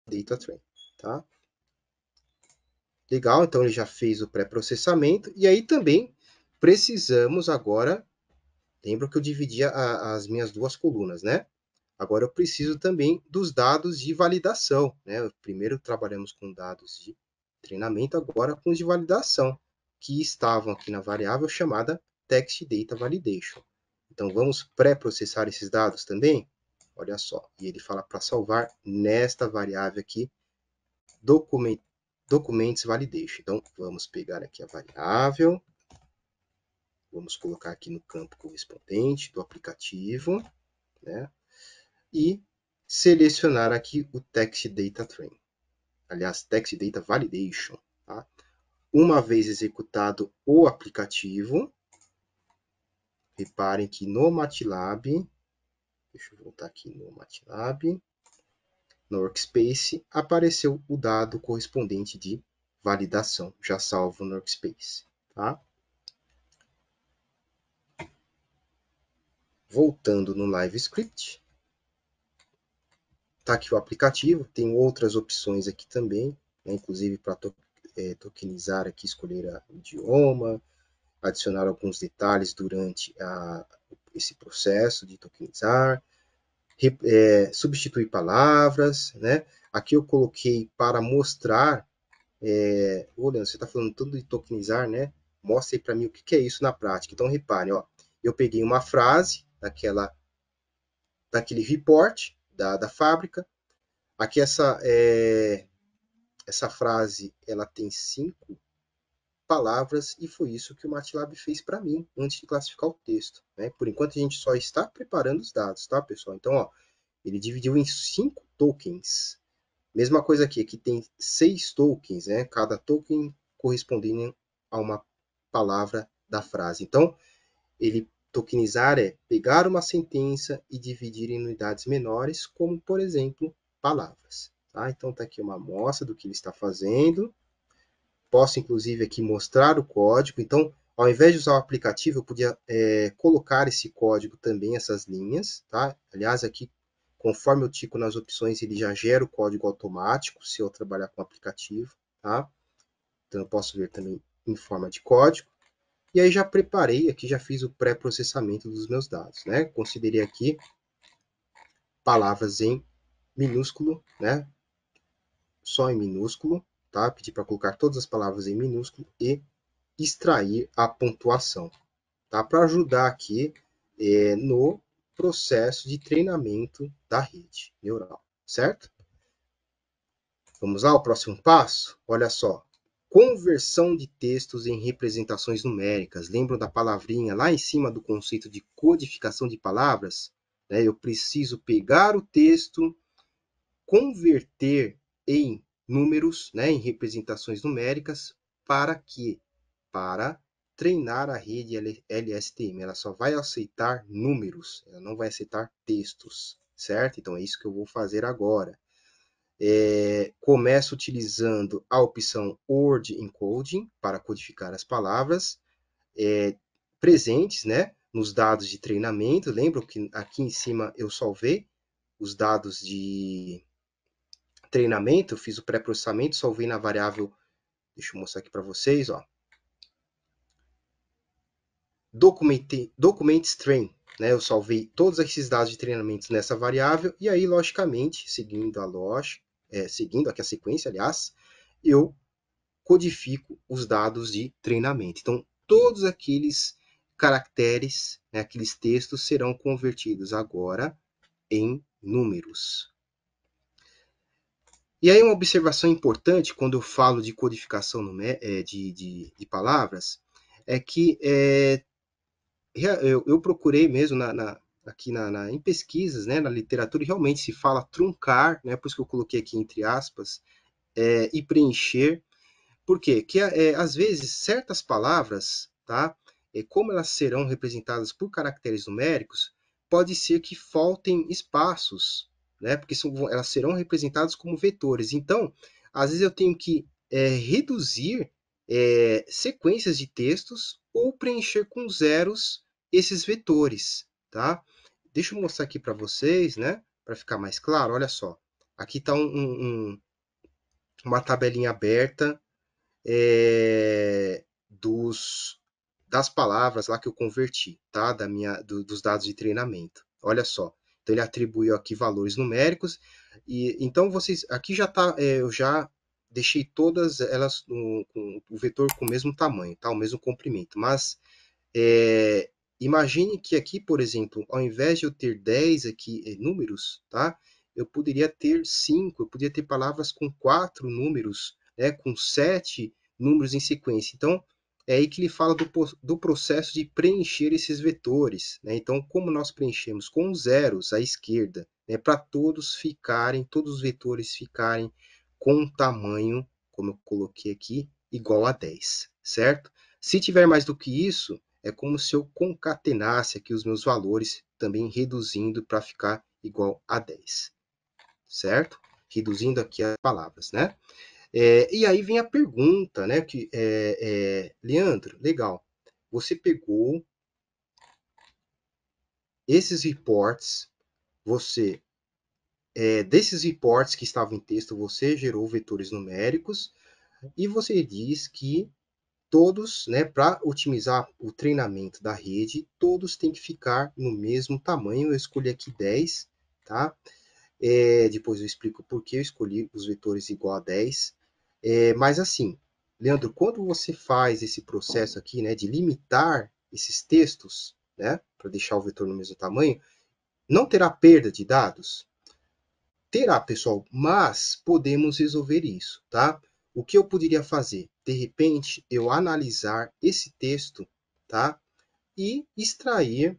data train, tá? Legal, então ele já fez o pré-processamento. E aí também precisamos agora... Lembra que eu dividia a, as minhas duas colunas, né? Agora eu preciso também dos dados de validação, né? Primeiro trabalhamos com dados de treinamento, agora com os de validação, que estavam aqui na variável chamada text data validation. Então vamos pré-processar esses dados também? Olha só. E ele fala para salvar nesta variável aqui, document, documents validation. Então, vamos pegar aqui a variável. Vamos colocar aqui no campo correspondente do aplicativo. Né? E selecionar aqui o Text Data Train. Aliás, Text Data Validation. Tá? Uma vez executado o aplicativo, reparem que no MATLAB Deixa eu voltar aqui no MATLAB. No Workspace, apareceu o dado correspondente de validação, já salvo no Workspace. Tá? Voltando no Live Script. Está aqui o aplicativo, tem outras opções aqui também, né, inclusive para to é, tokenizar aqui, escolher o idioma, adicionar alguns detalhes durante a, esse processo de tokenizar, é, substituir palavras, né? Aqui eu coloquei para mostrar, é, ô Leandro, você está falando tudo de tokenizar, né? Mostra aí para mim o que, que é isso na prática. Então, repare, ó, eu peguei uma frase daquela, daquele report da, da fábrica, aqui essa, é, essa frase, ela tem cinco palavras e foi isso que o MATLAB fez para mim antes de classificar o texto. Né? Por enquanto a gente só está preparando os dados, tá pessoal? Então, ó, ele dividiu em cinco tokens. Mesma coisa aqui, aqui tem seis tokens, né? cada token correspondendo a uma palavra da frase. Então, ele tokenizar é pegar uma sentença e dividir em unidades menores, como, por exemplo, palavras. Tá? Então, está aqui uma amostra do que ele está fazendo. Posso, inclusive, aqui mostrar o código. Então, ao invés de usar o aplicativo, eu podia é, colocar esse código também, essas linhas, tá? Aliás, aqui, conforme eu tico nas opções, ele já gera o código automático, se eu trabalhar com o aplicativo, tá? Então, eu posso ver também em forma de código. E aí, já preparei aqui, já fiz o pré-processamento dos meus dados, né? Considerei aqui palavras em minúsculo, né? Só em minúsculo tá? Pedir para colocar todas as palavras em minúsculo e extrair a pontuação, tá? Para ajudar aqui é, no processo de treinamento da rede neural, certo? Vamos lá, o próximo passo? Olha só, conversão de textos em representações numéricas. Lembram da palavrinha lá em cima do conceito de codificação de palavras? Né, eu preciso pegar o texto, converter em números, né, em representações numéricas, para que? Para treinar a rede LSTM. Ela só vai aceitar números, ela não vai aceitar textos, certo? Então, é isso que eu vou fazer agora. É, começo utilizando a opção Word Encoding para codificar as palavras é, presentes né, nos dados de treinamento. Lembro que aqui em cima eu salvei os dados de treinamento, fiz o pré-processamento, salvei na variável, deixa eu mostrar aqui para vocês, ó. Document, document train, né? Eu salvei todos esses dados de treinamento nessa variável e aí, logicamente, seguindo a lógica, é, seguindo aqui a sequência, aliás, eu codifico os dados de treinamento. Então, todos aqueles caracteres, né, aqueles textos serão convertidos agora em números. E aí uma observação importante quando eu falo de codificação eh, de, de, de palavras é que é, eu, eu, procurei mesmo na, na, aqui na, na, em pesquisas, né, na literatura, realmente se fala truncar, né, por isso que eu coloquei aqui entre aspas, é, e preencher. Por quê? Que é, às vezes certas palavras, tá, como elas serão representadas por caracteres numéricos, pode ser que faltem espaços né? Porque são, elas serão representadas como vetores. Então, às vezes eu tenho que é, reduzir é, sequências de textos ou preencher com zeros esses vetores, tá? Deixa eu mostrar aqui para vocês, né? Para ficar mais claro, olha só. Aqui está um, um, uma tabelinha aberta é, dos, das palavras lá que eu converti, tá? Da minha, do, dos dados de treinamento. Olha só. Então ele atribuiu aqui valores numéricos. E então vocês aqui já tá, é, eu já deixei todas elas no, com o vetor com o mesmo tamanho, tá? O mesmo comprimento. Mas é, imagine que aqui, por exemplo, ao invés de eu ter 10 aqui é, números, tá? Eu poderia ter 5, eu poderia ter palavras com 4 números, né? com 7 números em sequência. Então, é aí que ele fala do, do processo de preencher esses vetores. Né? Então, como nós preenchemos com zeros à esquerda, né? para todos ficarem, todos os vetores ficarem com um tamanho, como eu coloquei aqui, igual a 10, certo? Se tiver mais do que isso, é como se eu concatenasse aqui os meus valores, também reduzindo para ficar igual a 10, certo? Reduzindo aqui as palavras, né? É, e aí vem a pergunta, né? Que, é, é, Leandro, legal. Você pegou esses reports, você é, desses reports que estavam em texto, você gerou vetores numéricos e você diz que todos, né, para otimizar o treinamento da rede, todos têm que ficar no mesmo tamanho. Eu escolhi aqui 10, tá? É, depois eu explico por que eu escolhi os vetores igual a 10. É, mas assim, Leandro, quando você faz esse processo aqui, né, de limitar esses textos, né, para deixar o vetor no mesmo tamanho, não terá perda de dados? Terá, pessoal, mas podemos resolver isso, tá? O que eu poderia fazer? De repente, eu analisar esse texto, tá? E extrair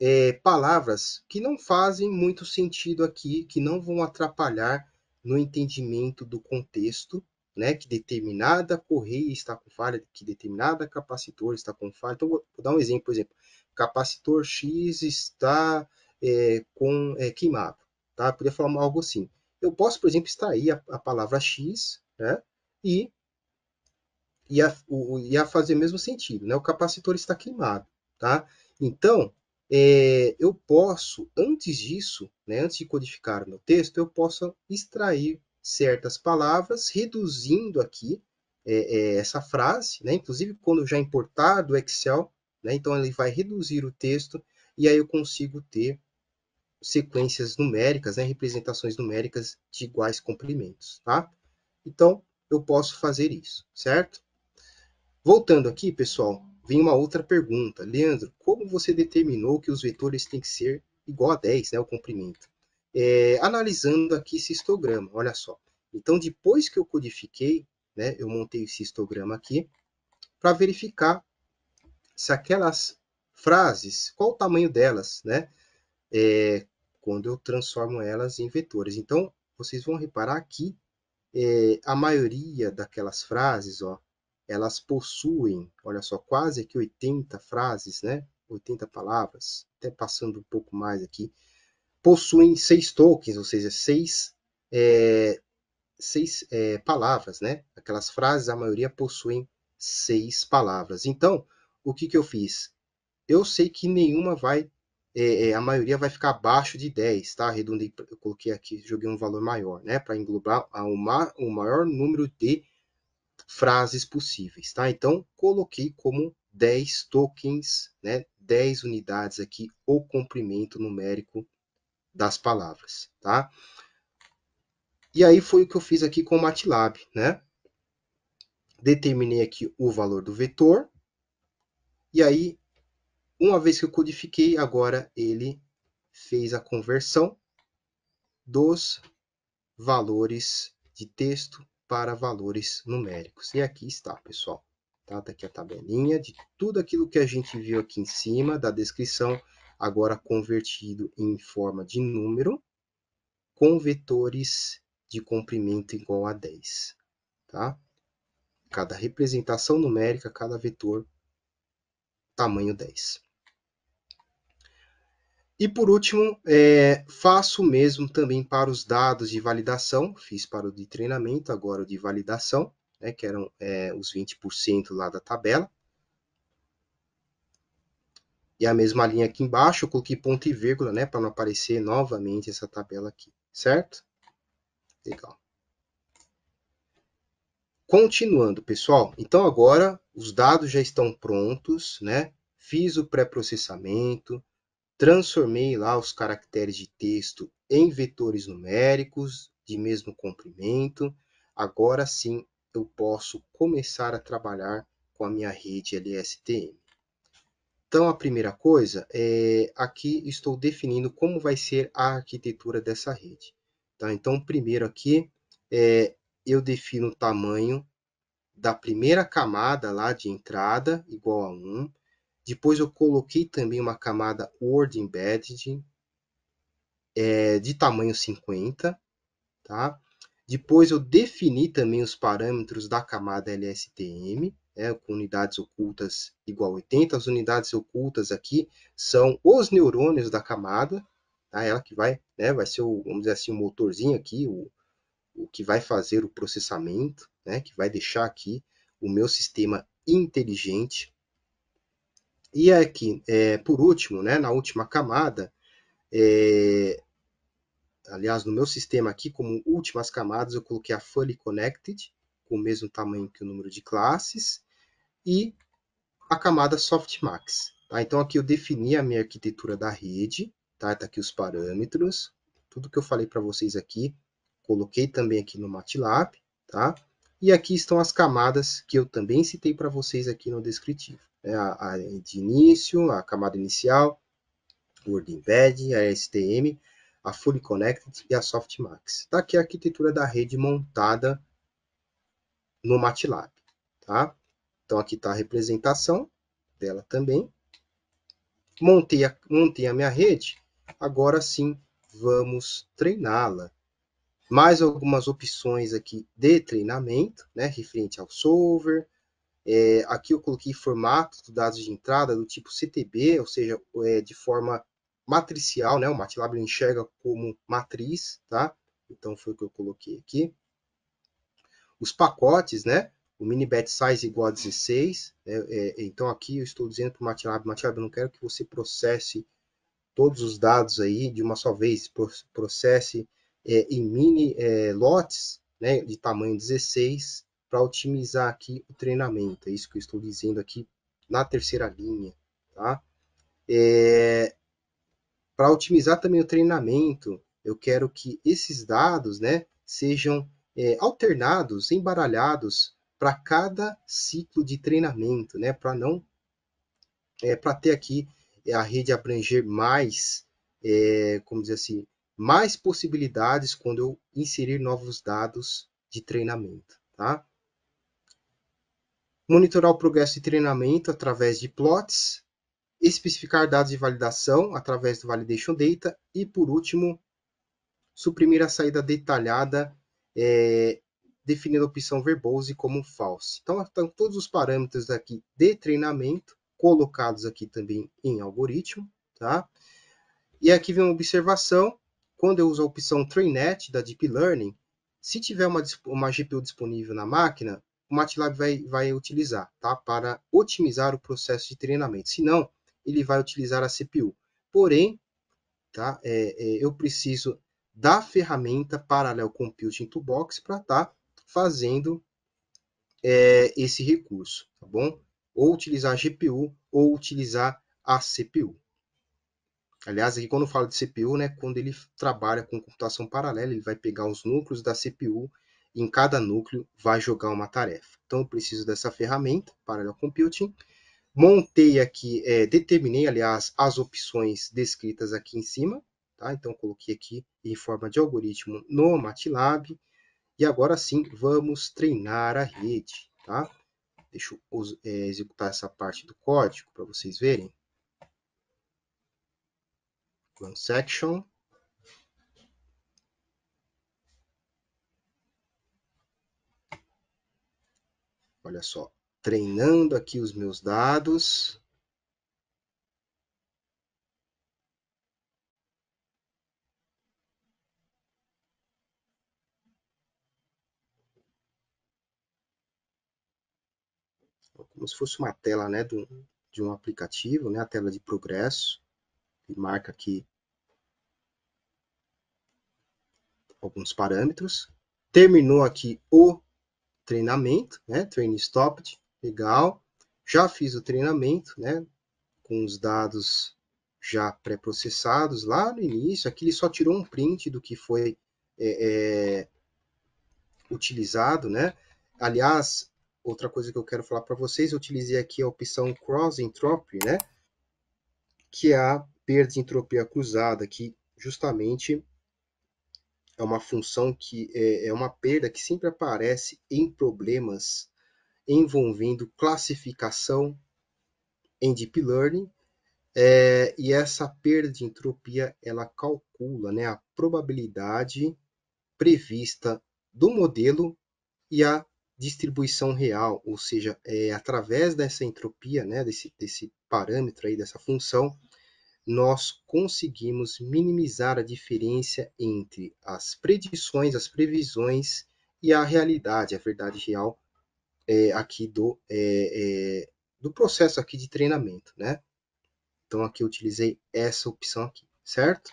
é, palavras que não fazem muito sentido aqui, que não vão atrapalhar no entendimento do contexto, né, que determinada correia está com falha, que determinada capacitor está com falha. Então, vou dar um exemplo, por exemplo, capacitor X está é, com é, queimado, tá? Eu podia falar algo assim. Eu posso, por exemplo, extrair a, a palavra X, né, e ia, o, ia fazer o mesmo sentido, né? O capacitor está queimado, tá? Então, é, eu posso, antes disso, né, antes de codificar o meu texto, eu posso extrair certas palavras, reduzindo aqui é, é, essa frase, né, inclusive quando já importar do Excel, né, então ele vai reduzir o texto e aí eu consigo ter sequências numéricas, né, representações numéricas de iguais comprimentos. Tá? Então, eu posso fazer isso, certo? Voltando aqui, pessoal, vem uma outra pergunta. Leandro, como você determinou que os vetores têm que ser igual a 10, né, o comprimento? É, analisando aqui esse histograma, olha só. Então, depois que eu codifiquei, né, eu montei esse histograma aqui, para verificar se aquelas frases, qual o tamanho delas, né? É, quando eu transformo elas em vetores. Então, vocês vão reparar aqui, é, a maioria daquelas frases, ó, elas possuem, olha só, quase que 80 frases, né? 80 palavras, até passando um pouco mais aqui, possuem seis tokens, ou seja, seis, é, seis é, palavras, né? Aquelas frases, a maioria possuem seis palavras. Então, o que, que eu fiz? Eu sei que nenhuma vai, é, é a maioria vai ficar abaixo de 10, tá? Redundei, eu coloquei aqui, joguei um valor maior, né? Para englobar o maior número de frases possíveis, tá? Então, coloquei como 10 tokens, né? 10 unidades aqui, o comprimento numérico das palavras, tá? E aí foi o que eu fiz aqui com o MATLAB, né? Determinei aqui o valor do vetor, e aí, uma vez que eu codifiquei, agora ele fez a conversão dos valores de texto para valores numéricos. E aqui está, pessoal. Tá? tá? aqui a tabelinha de tudo aquilo que a gente viu aqui em cima da descrição, agora convertido em forma de número, com vetores de comprimento igual a 10. Tá? Cada representação numérica, cada vetor, tamanho 10. E por último, é, faço o mesmo também para os dados de validação, fiz para o de treinamento, agora o de validação, né, que eram é, os 20% lá da tabela. E a mesma linha aqui embaixo, eu coloquei ponto e vírgula, né, para não aparecer novamente essa tabela aqui, certo? Legal. Continuando, pessoal. Então, agora, os dados já estão prontos, né? Fiz o pré-processamento, Transformei lá os caracteres de texto em vetores numéricos de mesmo comprimento. Agora sim eu posso começar a trabalhar com a minha rede LSTM. Então, a primeira coisa é aqui estou definindo como vai ser a arquitetura dessa rede. Tá? Então, primeiro aqui é, eu defino o tamanho da primeira camada lá de entrada igual a 1. Depois eu coloquei também uma camada Word Embedded é, de tamanho 50, tá? Depois eu defini também os parâmetros da camada LSTM, é, né, com unidades ocultas igual a 80. As unidades ocultas aqui são os neurônios da camada, tá? ela que vai, né, vai ser, o, vamos dizer assim, o motorzinho aqui, o, o que vai fazer o processamento, né, que vai deixar aqui o meu sistema inteligente e aqui, é, por último, né, na última camada, é, aliás, no meu sistema aqui, como últimas camadas, eu coloquei a Fully Connected, com o mesmo tamanho que o número de classes, e a camada Softmax. Tá? Então, aqui eu defini a minha arquitetura da rede, tá? tá aqui os parâmetros, tudo que eu falei para vocês aqui, coloquei também aqui no MATLAB, tá? E aqui estão as camadas que eu também citei para vocês aqui no descritivo. É a, a, de início, a camada inicial, o Embed, a STM, a Fully Connected e a Softmax. Está aqui a arquitetura da rede montada no MATLAB. Tá? Então aqui está a representação dela também. Montei a, montei a minha rede, agora sim vamos treiná-la mais algumas opções aqui de treinamento, né, referente ao solver. É, aqui eu coloquei formato de dados de entrada do tipo CTB, ou seja, é, de forma matricial, né? O MATLAB enxerga como matriz, tá? Então foi o que eu coloquei aqui. Os pacotes, né? O mini bet size igual a 16. Né, é, então aqui eu estou dizendo para o MATLAB, MATLAB, eu não quero que você processe todos os dados aí de uma só vez, processe é, em mini é, lotes, né, de tamanho 16, para otimizar aqui o treinamento. É isso que eu estou dizendo aqui na terceira linha, tá? É, para otimizar também o treinamento, eu quero que esses dados, né, sejam é, alternados, embaralhados para cada ciclo de treinamento, né, para não é, para ter aqui é, a rede abranger mais, é, como dizer assim, mais possibilidades quando eu inserir novos dados de treinamento. Tá? Monitorar o progresso de treinamento através de plots, especificar dados de validação através do Validation Data e, por último, suprimir a saída detalhada é, definindo a opção verbose como false. Então, estão todos os parâmetros aqui de treinamento, colocados aqui também em algoritmo, tá? E aqui vem uma observação, quando eu uso a opção TrainNet da Deep Learning, se tiver uma, uma GPU disponível na máquina, o MATLAB vai, vai utilizar tá? para otimizar o processo de treinamento. Se não, ele vai utilizar a CPU. Porém, tá? É, é, eu preciso da ferramenta Parallel Computing Toolbox para estar tá fazendo é, esse recurso, tá bom? Ou utilizar a GPU ou utilizar a CPU. Aliás, aqui quando falo de CPU, né, quando ele trabalha com computação paralela, ele vai pegar os núcleos da CPU e em cada núcleo vai jogar uma tarefa. Então eu preciso dessa ferramenta, Parallel Computing. Montei aqui, é, determinei, aliás, as opções descritas aqui em cima. Tá? Então coloquei aqui em forma de algoritmo no MATLAB. E agora sim, vamos treinar a rede. Tá? Deixa eu é, executar essa parte do código para vocês verem section, olha só, treinando aqui os meus dados. Como se fosse uma tela né, de um aplicativo, né, a tela de progresso. Ele marca aqui alguns parâmetros. Terminou aqui o treinamento, né? Training stopped, legal. Já fiz o treinamento, né? Com os dados já pré-processados lá no início. Aqui ele só tirou um print do que foi é, é, utilizado, né? Aliás, outra coisa que eu quero falar para vocês, eu utilizei aqui a opção Cross Entropy, né? Que é a perda de entropia cruzada, que justamente é uma função que é, é uma perda que sempre aparece em problemas envolvendo classificação em deep learning. É, e essa perda de entropia ela calcula né, a probabilidade prevista do modelo e a distribuição real, ou seja, é, através dessa entropia, né, desse, desse parâmetro aí, dessa função, nós conseguimos minimizar a diferença entre as predições, as previsões e a realidade, a verdade real é, aqui do, é, é, do processo aqui de treinamento, né? Então aqui eu utilizei essa opção aqui, certo?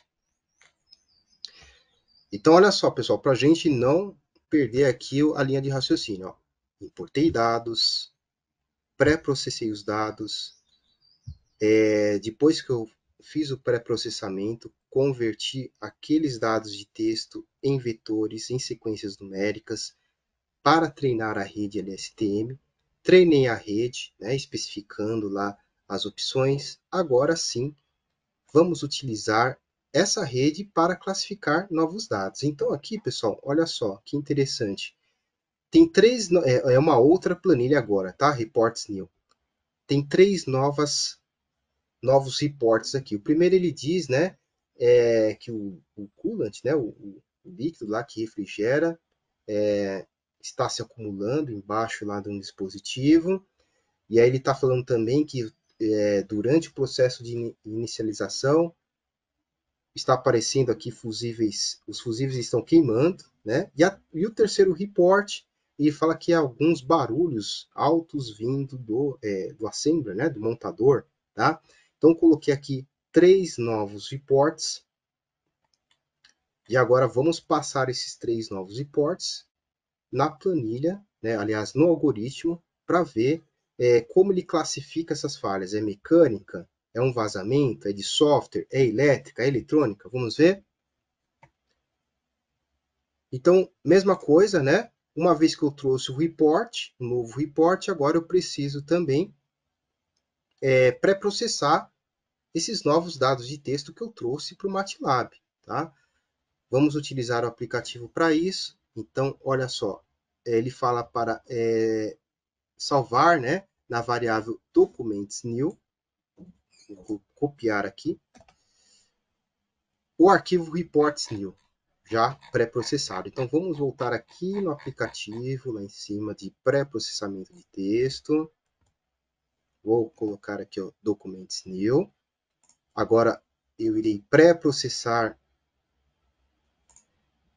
Então olha só, pessoal, para a gente não perder aqui a linha de raciocínio, ó. importei dados, pré-processei os dados, é, depois que eu fiz o pré-processamento, converti aqueles dados de texto em vetores, em sequências numéricas, para treinar a rede LSTM. Treinei a rede, né, especificando lá as opções. Agora sim, vamos utilizar essa rede para classificar novos dados. Então aqui, pessoal, olha só que interessante. Tem três, é, é uma outra planilha agora, tá? Reports New. Tem três novas novos reportes aqui. O primeiro ele diz, né, é, que o, o coolant, né, o, o, líquido lá que refrigera, é, está se acumulando embaixo lá de um dispositivo. E aí ele está falando também que é, durante o processo de inicialização está aparecendo aqui fusíveis, os fusíveis estão queimando, né? E, a, e o terceiro reporte ele fala que há alguns barulhos altos vindo do, é, do assembler, né? Do montador, tá? Então, coloquei aqui três novos reports. E agora vamos passar esses três novos reports na planilha, né, aliás, no algoritmo, para ver é, como ele classifica essas falhas. É mecânica? É um vazamento? É de software? É elétrica? É eletrônica? Vamos ver? Então, mesma coisa, né? Uma vez que eu trouxe o report, um novo report, agora eu preciso também é, pré-processar esses novos dados de texto que eu trouxe para o MATLAB. Tá? Vamos utilizar o aplicativo para isso. Então, olha só, é, ele fala para é, salvar né, na variável documents new. Vou copiar aqui. O arquivo reports new, já pré-processado. Então, vamos voltar aqui no aplicativo, lá em cima de pré-processamento de texto. Vou colocar aqui o Documents New. Agora eu irei pré-processar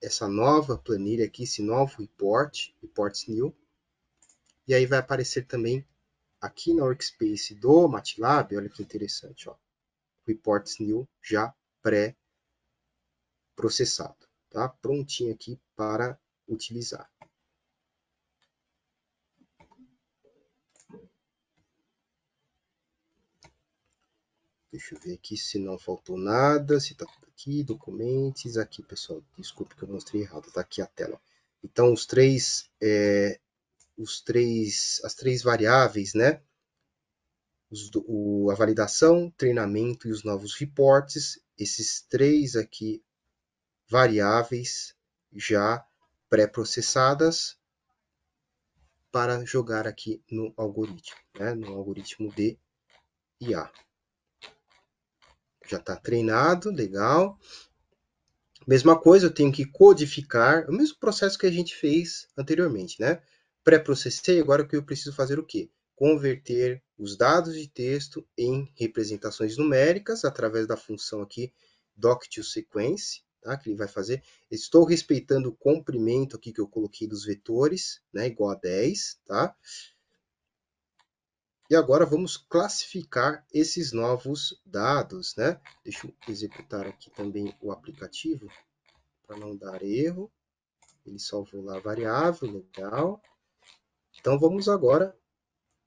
essa nova planilha aqui, esse novo report, Reports New. E aí vai aparecer também aqui na Workspace do MATLAB, olha que interessante, ó, Reports New já pré-processado, tá? Prontinho aqui para utilizar. Deixa eu ver aqui se não faltou nada, se tá tudo aqui, documentos, aqui, pessoal, desculpe que eu mostrei errado, tá aqui a tela. Então, os três, é, os três, as três variáveis, né? Os, o, a validação, treinamento e os novos reportes, esses três aqui variáveis já pré-processadas para jogar aqui no algoritmo, né? no algoritmo de IA já está treinado, legal. Mesma coisa, eu tenho que codificar, o mesmo processo que a gente fez anteriormente, né? Pré-processei, agora que eu preciso fazer é o quê? Converter os dados de texto em representações numéricas através da função aqui doc sequence tá? que ele vai fazer. Estou respeitando o comprimento aqui que eu coloquei dos vetores, né? igual a 10, tá? E agora vamos classificar esses novos dados, né? Deixa eu executar aqui também o aplicativo, para não dar erro. Ele salvou lá a variável, legal. Então, vamos agora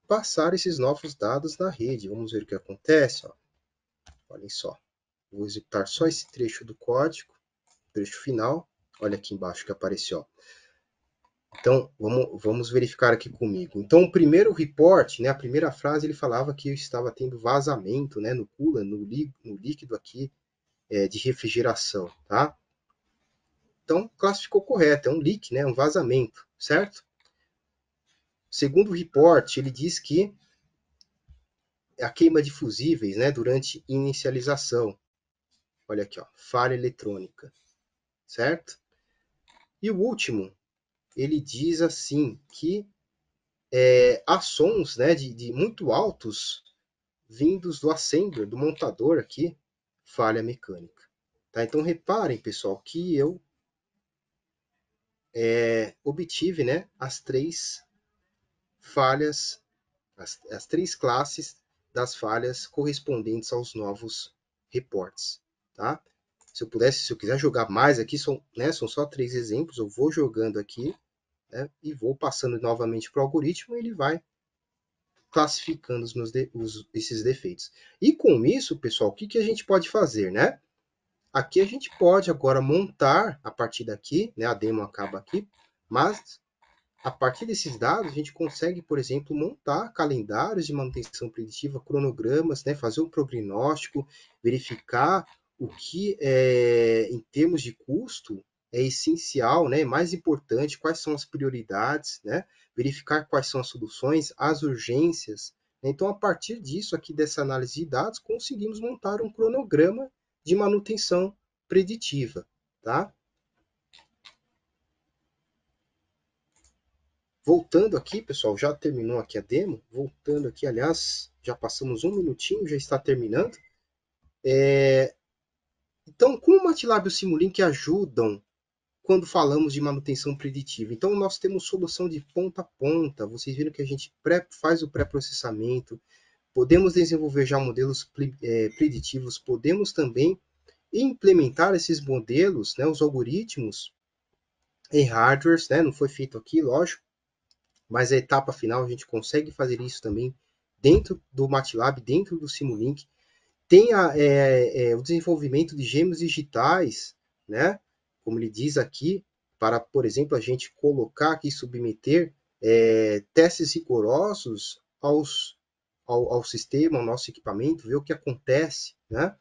passar esses novos dados na rede. Vamos ver o que acontece. Ó. Olhem só. Vou executar só esse trecho do código, trecho final. Olha aqui embaixo que apareceu. Ó. Então, vamos, vamos verificar aqui comigo. Então, o primeiro report, né, a primeira frase, ele falava que estava tendo vazamento né, no cooler, no, no líquido aqui é, de refrigeração. Tá? Então, classificou correto, é um leak, né, um vazamento, certo? Segundo o report, ele diz que a queima de fusíveis né, durante inicialização. Olha aqui, ó, falha eletrônica, certo? E o último, ele diz assim que é, há sons né, de, de muito altos vindos do assembler, do montador aqui, falha mecânica. Tá? Então reparem, pessoal, que eu é, obtive né, as três falhas, as, as, três classes das falhas correspondentes aos novos reportes. Tá? Se eu pudesse, se eu quiser jogar mais aqui, são, né, são só três exemplos, eu vou jogando aqui né? e vou passando novamente para o algoritmo e ele vai classificando os meus de, os, esses defeitos. E com isso, pessoal, o que, que a gente pode fazer? Né? Aqui a gente pode agora montar, a partir daqui, né? a demo acaba aqui, mas a partir desses dados, a gente consegue, por exemplo, montar calendários de manutenção preditiva, cronogramas, né? fazer um prognóstico, verificar o que, é, em termos de custo, é essencial, né, mais importante, quais são as prioridades, né, verificar quais são as soluções, as urgências. Né. Então, a partir disso, aqui dessa análise de dados, conseguimos montar um cronograma de manutenção preditiva. Tá? Voltando aqui, pessoal, já terminou aqui a demo. Voltando aqui, aliás, já passamos um minutinho, já está terminando. É... Então, com o MATLAB e o Simulink ajudam quando falamos de manutenção preditiva. Então, nós temos solução de ponta a ponta. Vocês viram que a gente pré, faz o pré-processamento, podemos desenvolver já modelos é, preditivos, podemos também implementar esses modelos, né, os algoritmos, em hardwares, né, não foi feito aqui, lógico, mas a etapa final a gente consegue fazer isso também dentro do MATLAB, dentro do Simulink. Tem a, é, é, o desenvolvimento de gêmeos digitais, né, como ele diz aqui, para, por exemplo, a gente colocar aqui, submeter é, testes rigorosos aos, ao, ao, sistema, ao nosso equipamento, ver o que acontece, né?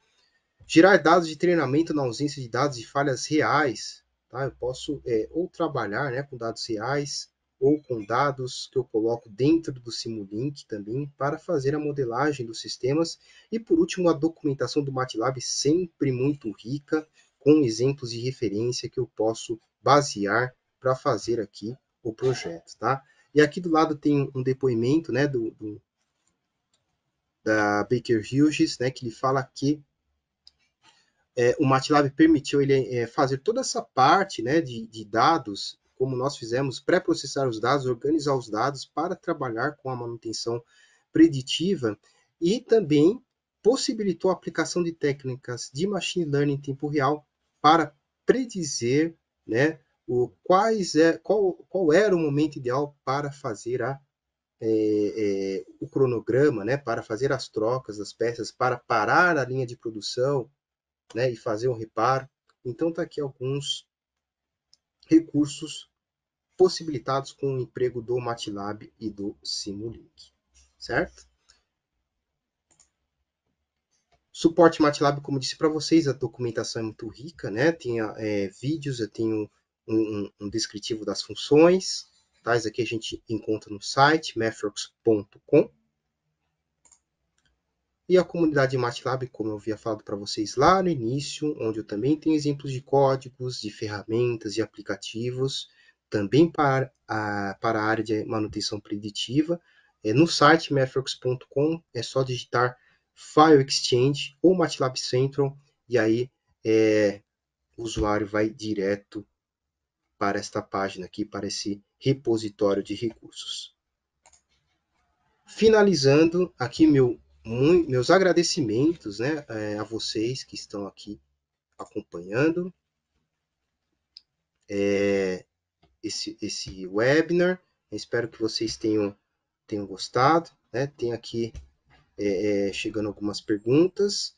dados de treinamento na ausência de dados e falhas reais, tá? Eu posso é, ou trabalhar né, com dados reais, ou com dados que eu coloco dentro do Simulink também para fazer a modelagem dos sistemas. E por último, a documentação do MATLAB sempre muito rica, com exemplos de referência que eu posso basear para fazer aqui o projeto, tá? E aqui do lado tem um depoimento, né, do, do da Baker Hughes, né, que ele fala que é, o MATLAB permitiu ele é, fazer toda essa parte, né, de, de dados, como nós fizemos, pré-processar os dados, organizar os dados para trabalhar com a manutenção preditiva e também possibilitou a aplicação de técnicas de machine learning em tempo real para predizer né, o quais é, qual, qual era o momento ideal para fazer a, é, é, o cronograma, né, para fazer as trocas das peças, para parar a linha de produção né, e fazer um reparo. Então, está aqui alguns recursos possibilitados com o emprego do MATLAB e do Simulink, certo? Suporte MATLAB, como disse para vocês, a documentação é muito rica, né? Tem é, vídeos, eu tenho um, um, um, descritivo das funções, tais tá? aqui a gente encontra no site mathworks.com. E a comunidade MATLAB, como eu havia falado para vocês lá no início, onde eu também tenho exemplos de códigos, de ferramentas e aplicativos, também para a, para a área de manutenção preditiva. É, no site mathworks.com é só digitar File Exchange ou MATLAB Central e aí é, o usuário vai direto para esta página aqui, para esse repositório de recursos. Finalizando aqui meu, meus agradecimentos né, é, a vocês que estão aqui acompanhando é, esse, esse webinar. Eu espero que vocês tenham, tenham gostado. Né? Tem aqui é, é, chegando algumas perguntas.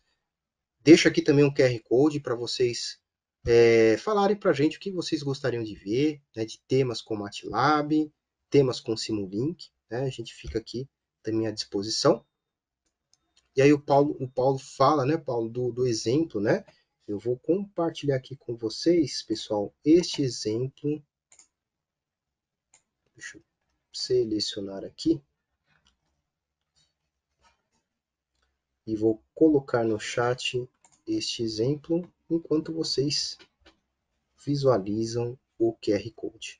Deixo aqui também um QR Code para vocês é, falarem para a gente o que vocês gostariam de ver, né, de temas com MATLAB, temas com Simulink. Né, a gente fica aqui também à disposição. E aí o Paulo, o Paulo fala, né, Paulo, do, do exemplo, né? Eu vou compartilhar aqui com vocês, pessoal, este exemplo. Deixa eu selecionar aqui. e vou colocar no chat este exemplo enquanto vocês visualizam o QR Code.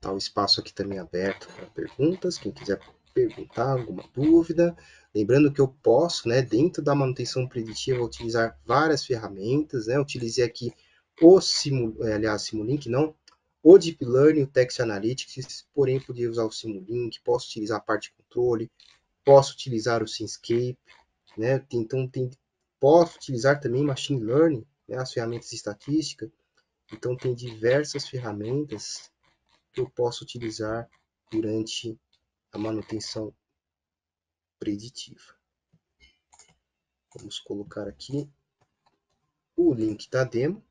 Tá o espaço aqui também aberto para perguntas, quem quiser perguntar alguma dúvida. Lembrando que eu posso, né, dentro da manutenção preditiva, utilizar várias ferramentas, né? utilizei aqui o Simul, aliás, Simulink não, o Deep Learning, o Text Analytics, porém podia usar o Simulink, posso utilizar a parte de controle, posso utilizar o Synscape, né? Então tem, posso utilizar também Machine Learning, né? as ferramentas de estatística. Então tem diversas ferramentas que eu posso utilizar durante a manutenção preditiva. Vamos colocar aqui o link da demo.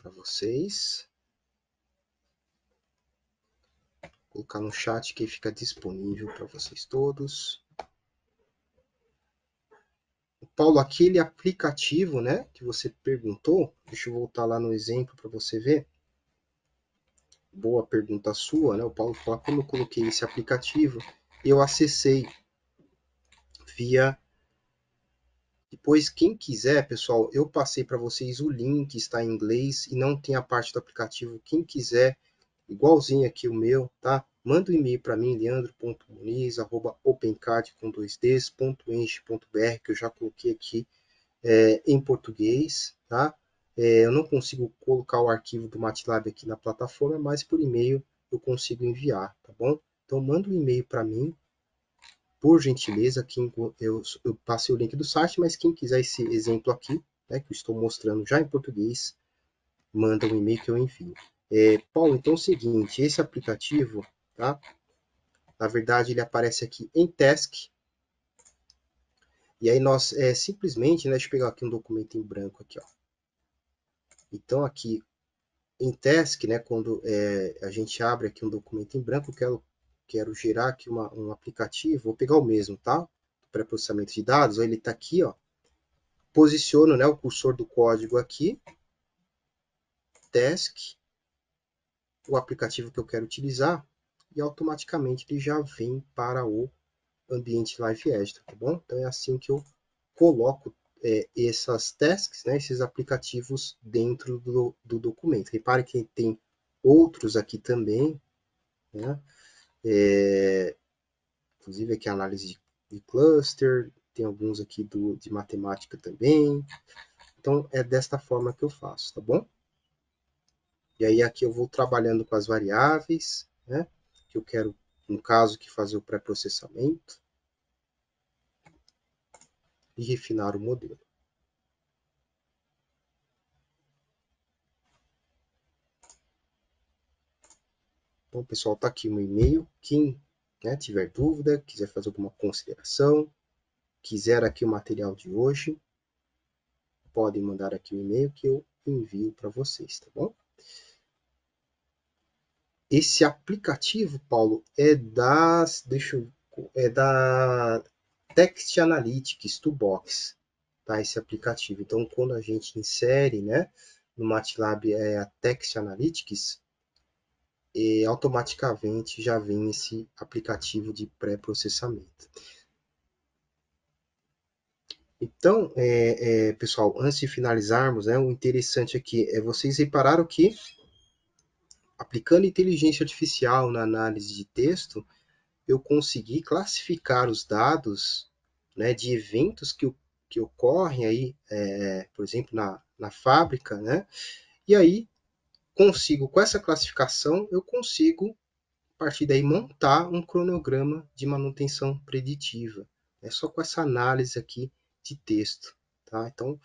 para vocês. Vou colocar no chat que fica disponível para vocês todos. O Paulo, aquele aplicativo né, que você perguntou, deixa eu voltar lá no exemplo para você ver. Boa pergunta sua, né? O Paulo fala como eu coloquei esse aplicativo. Eu acessei via depois, quem quiser, pessoal, eu passei para vocês o link, está em inglês e não tem a parte do aplicativo. Quem quiser, igualzinho aqui o meu, tá? Manda um e-mail para mim, leandro.muniz.opencad.2ds.enche.br, que eu já coloquei aqui é, em português, tá? É, eu não consigo colocar o arquivo do MATLAB aqui na plataforma, mas por e-mail eu consigo enviar, tá bom? Então, manda um e-mail para mim, por gentileza, aqui eu, eu, passei o link do site, mas quem quiser esse exemplo aqui, né, que eu estou mostrando já em português, manda um e-mail que eu envio. É, Paulo, então é o seguinte, esse aplicativo, tá? Na verdade, ele aparece aqui em task. E aí nós é, simplesmente, né, deixa eu pegar aqui um documento em branco aqui, ó. Então aqui em task, né, quando é, a gente abre aqui um documento em branco, eu quero é quero gerar aqui uma, um aplicativo, vou pegar o mesmo, tá? Para processamento de dados, ele está aqui, ó. Posiciono né, o cursor do código aqui, task, o aplicativo que eu quero utilizar, e automaticamente ele já vem para o ambiente Live Edge, tá bom? Então é assim que eu coloco é, essas tasks, né, esses aplicativos dentro do, do documento. Repare que tem outros aqui também, né? É, inclusive aqui análise de, de, cluster, tem alguns aqui do, de matemática também. Então é desta forma que eu faço, tá bom? E aí aqui eu vou trabalhando com as variáveis, né? Que eu quero, no caso, que fazer o pré-processamento. E refinar o modelo. Então, pessoal, está aqui um e-mail. Quem né, tiver dúvida, quiser fazer alguma consideração, quiser aqui o material de hoje, podem mandar aqui o um e-mail que eu envio para vocês, tá bom? Esse aplicativo, Paulo, é das, deixa eu, é da Text Analytics Toolbox, tá? Esse aplicativo. Então, quando a gente insere, né, no MATLAB é a Text Analytics, e é, automaticamente já vem esse aplicativo de pré-processamento. Então, é, é, pessoal, antes de finalizarmos, né, o interessante aqui é vocês repararam que aplicando inteligência artificial na análise de texto, eu consegui classificar os dados né, de eventos que, que ocorrem aí, é, por exemplo, na, na fábrica, né? E aí consigo, com essa classificação, eu consigo, a partir daí, montar um cronograma de manutenção preditiva. É só com essa análise aqui de texto. Tá? Então,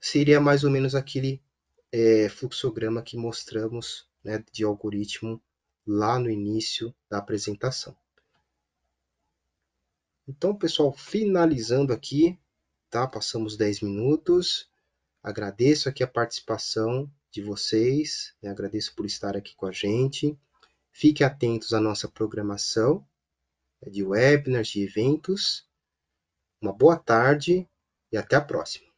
seria mais ou menos aquele é, fluxograma que mostramos né, de algoritmo lá no início da apresentação. Então, pessoal, finalizando aqui, tá? Passamos 10 minutos. Agradeço aqui a participação de vocês. Né? Agradeço por estar aqui com a gente. Fiquem atentos à nossa programação né, de webinars, de eventos. Uma boa tarde e até a próxima.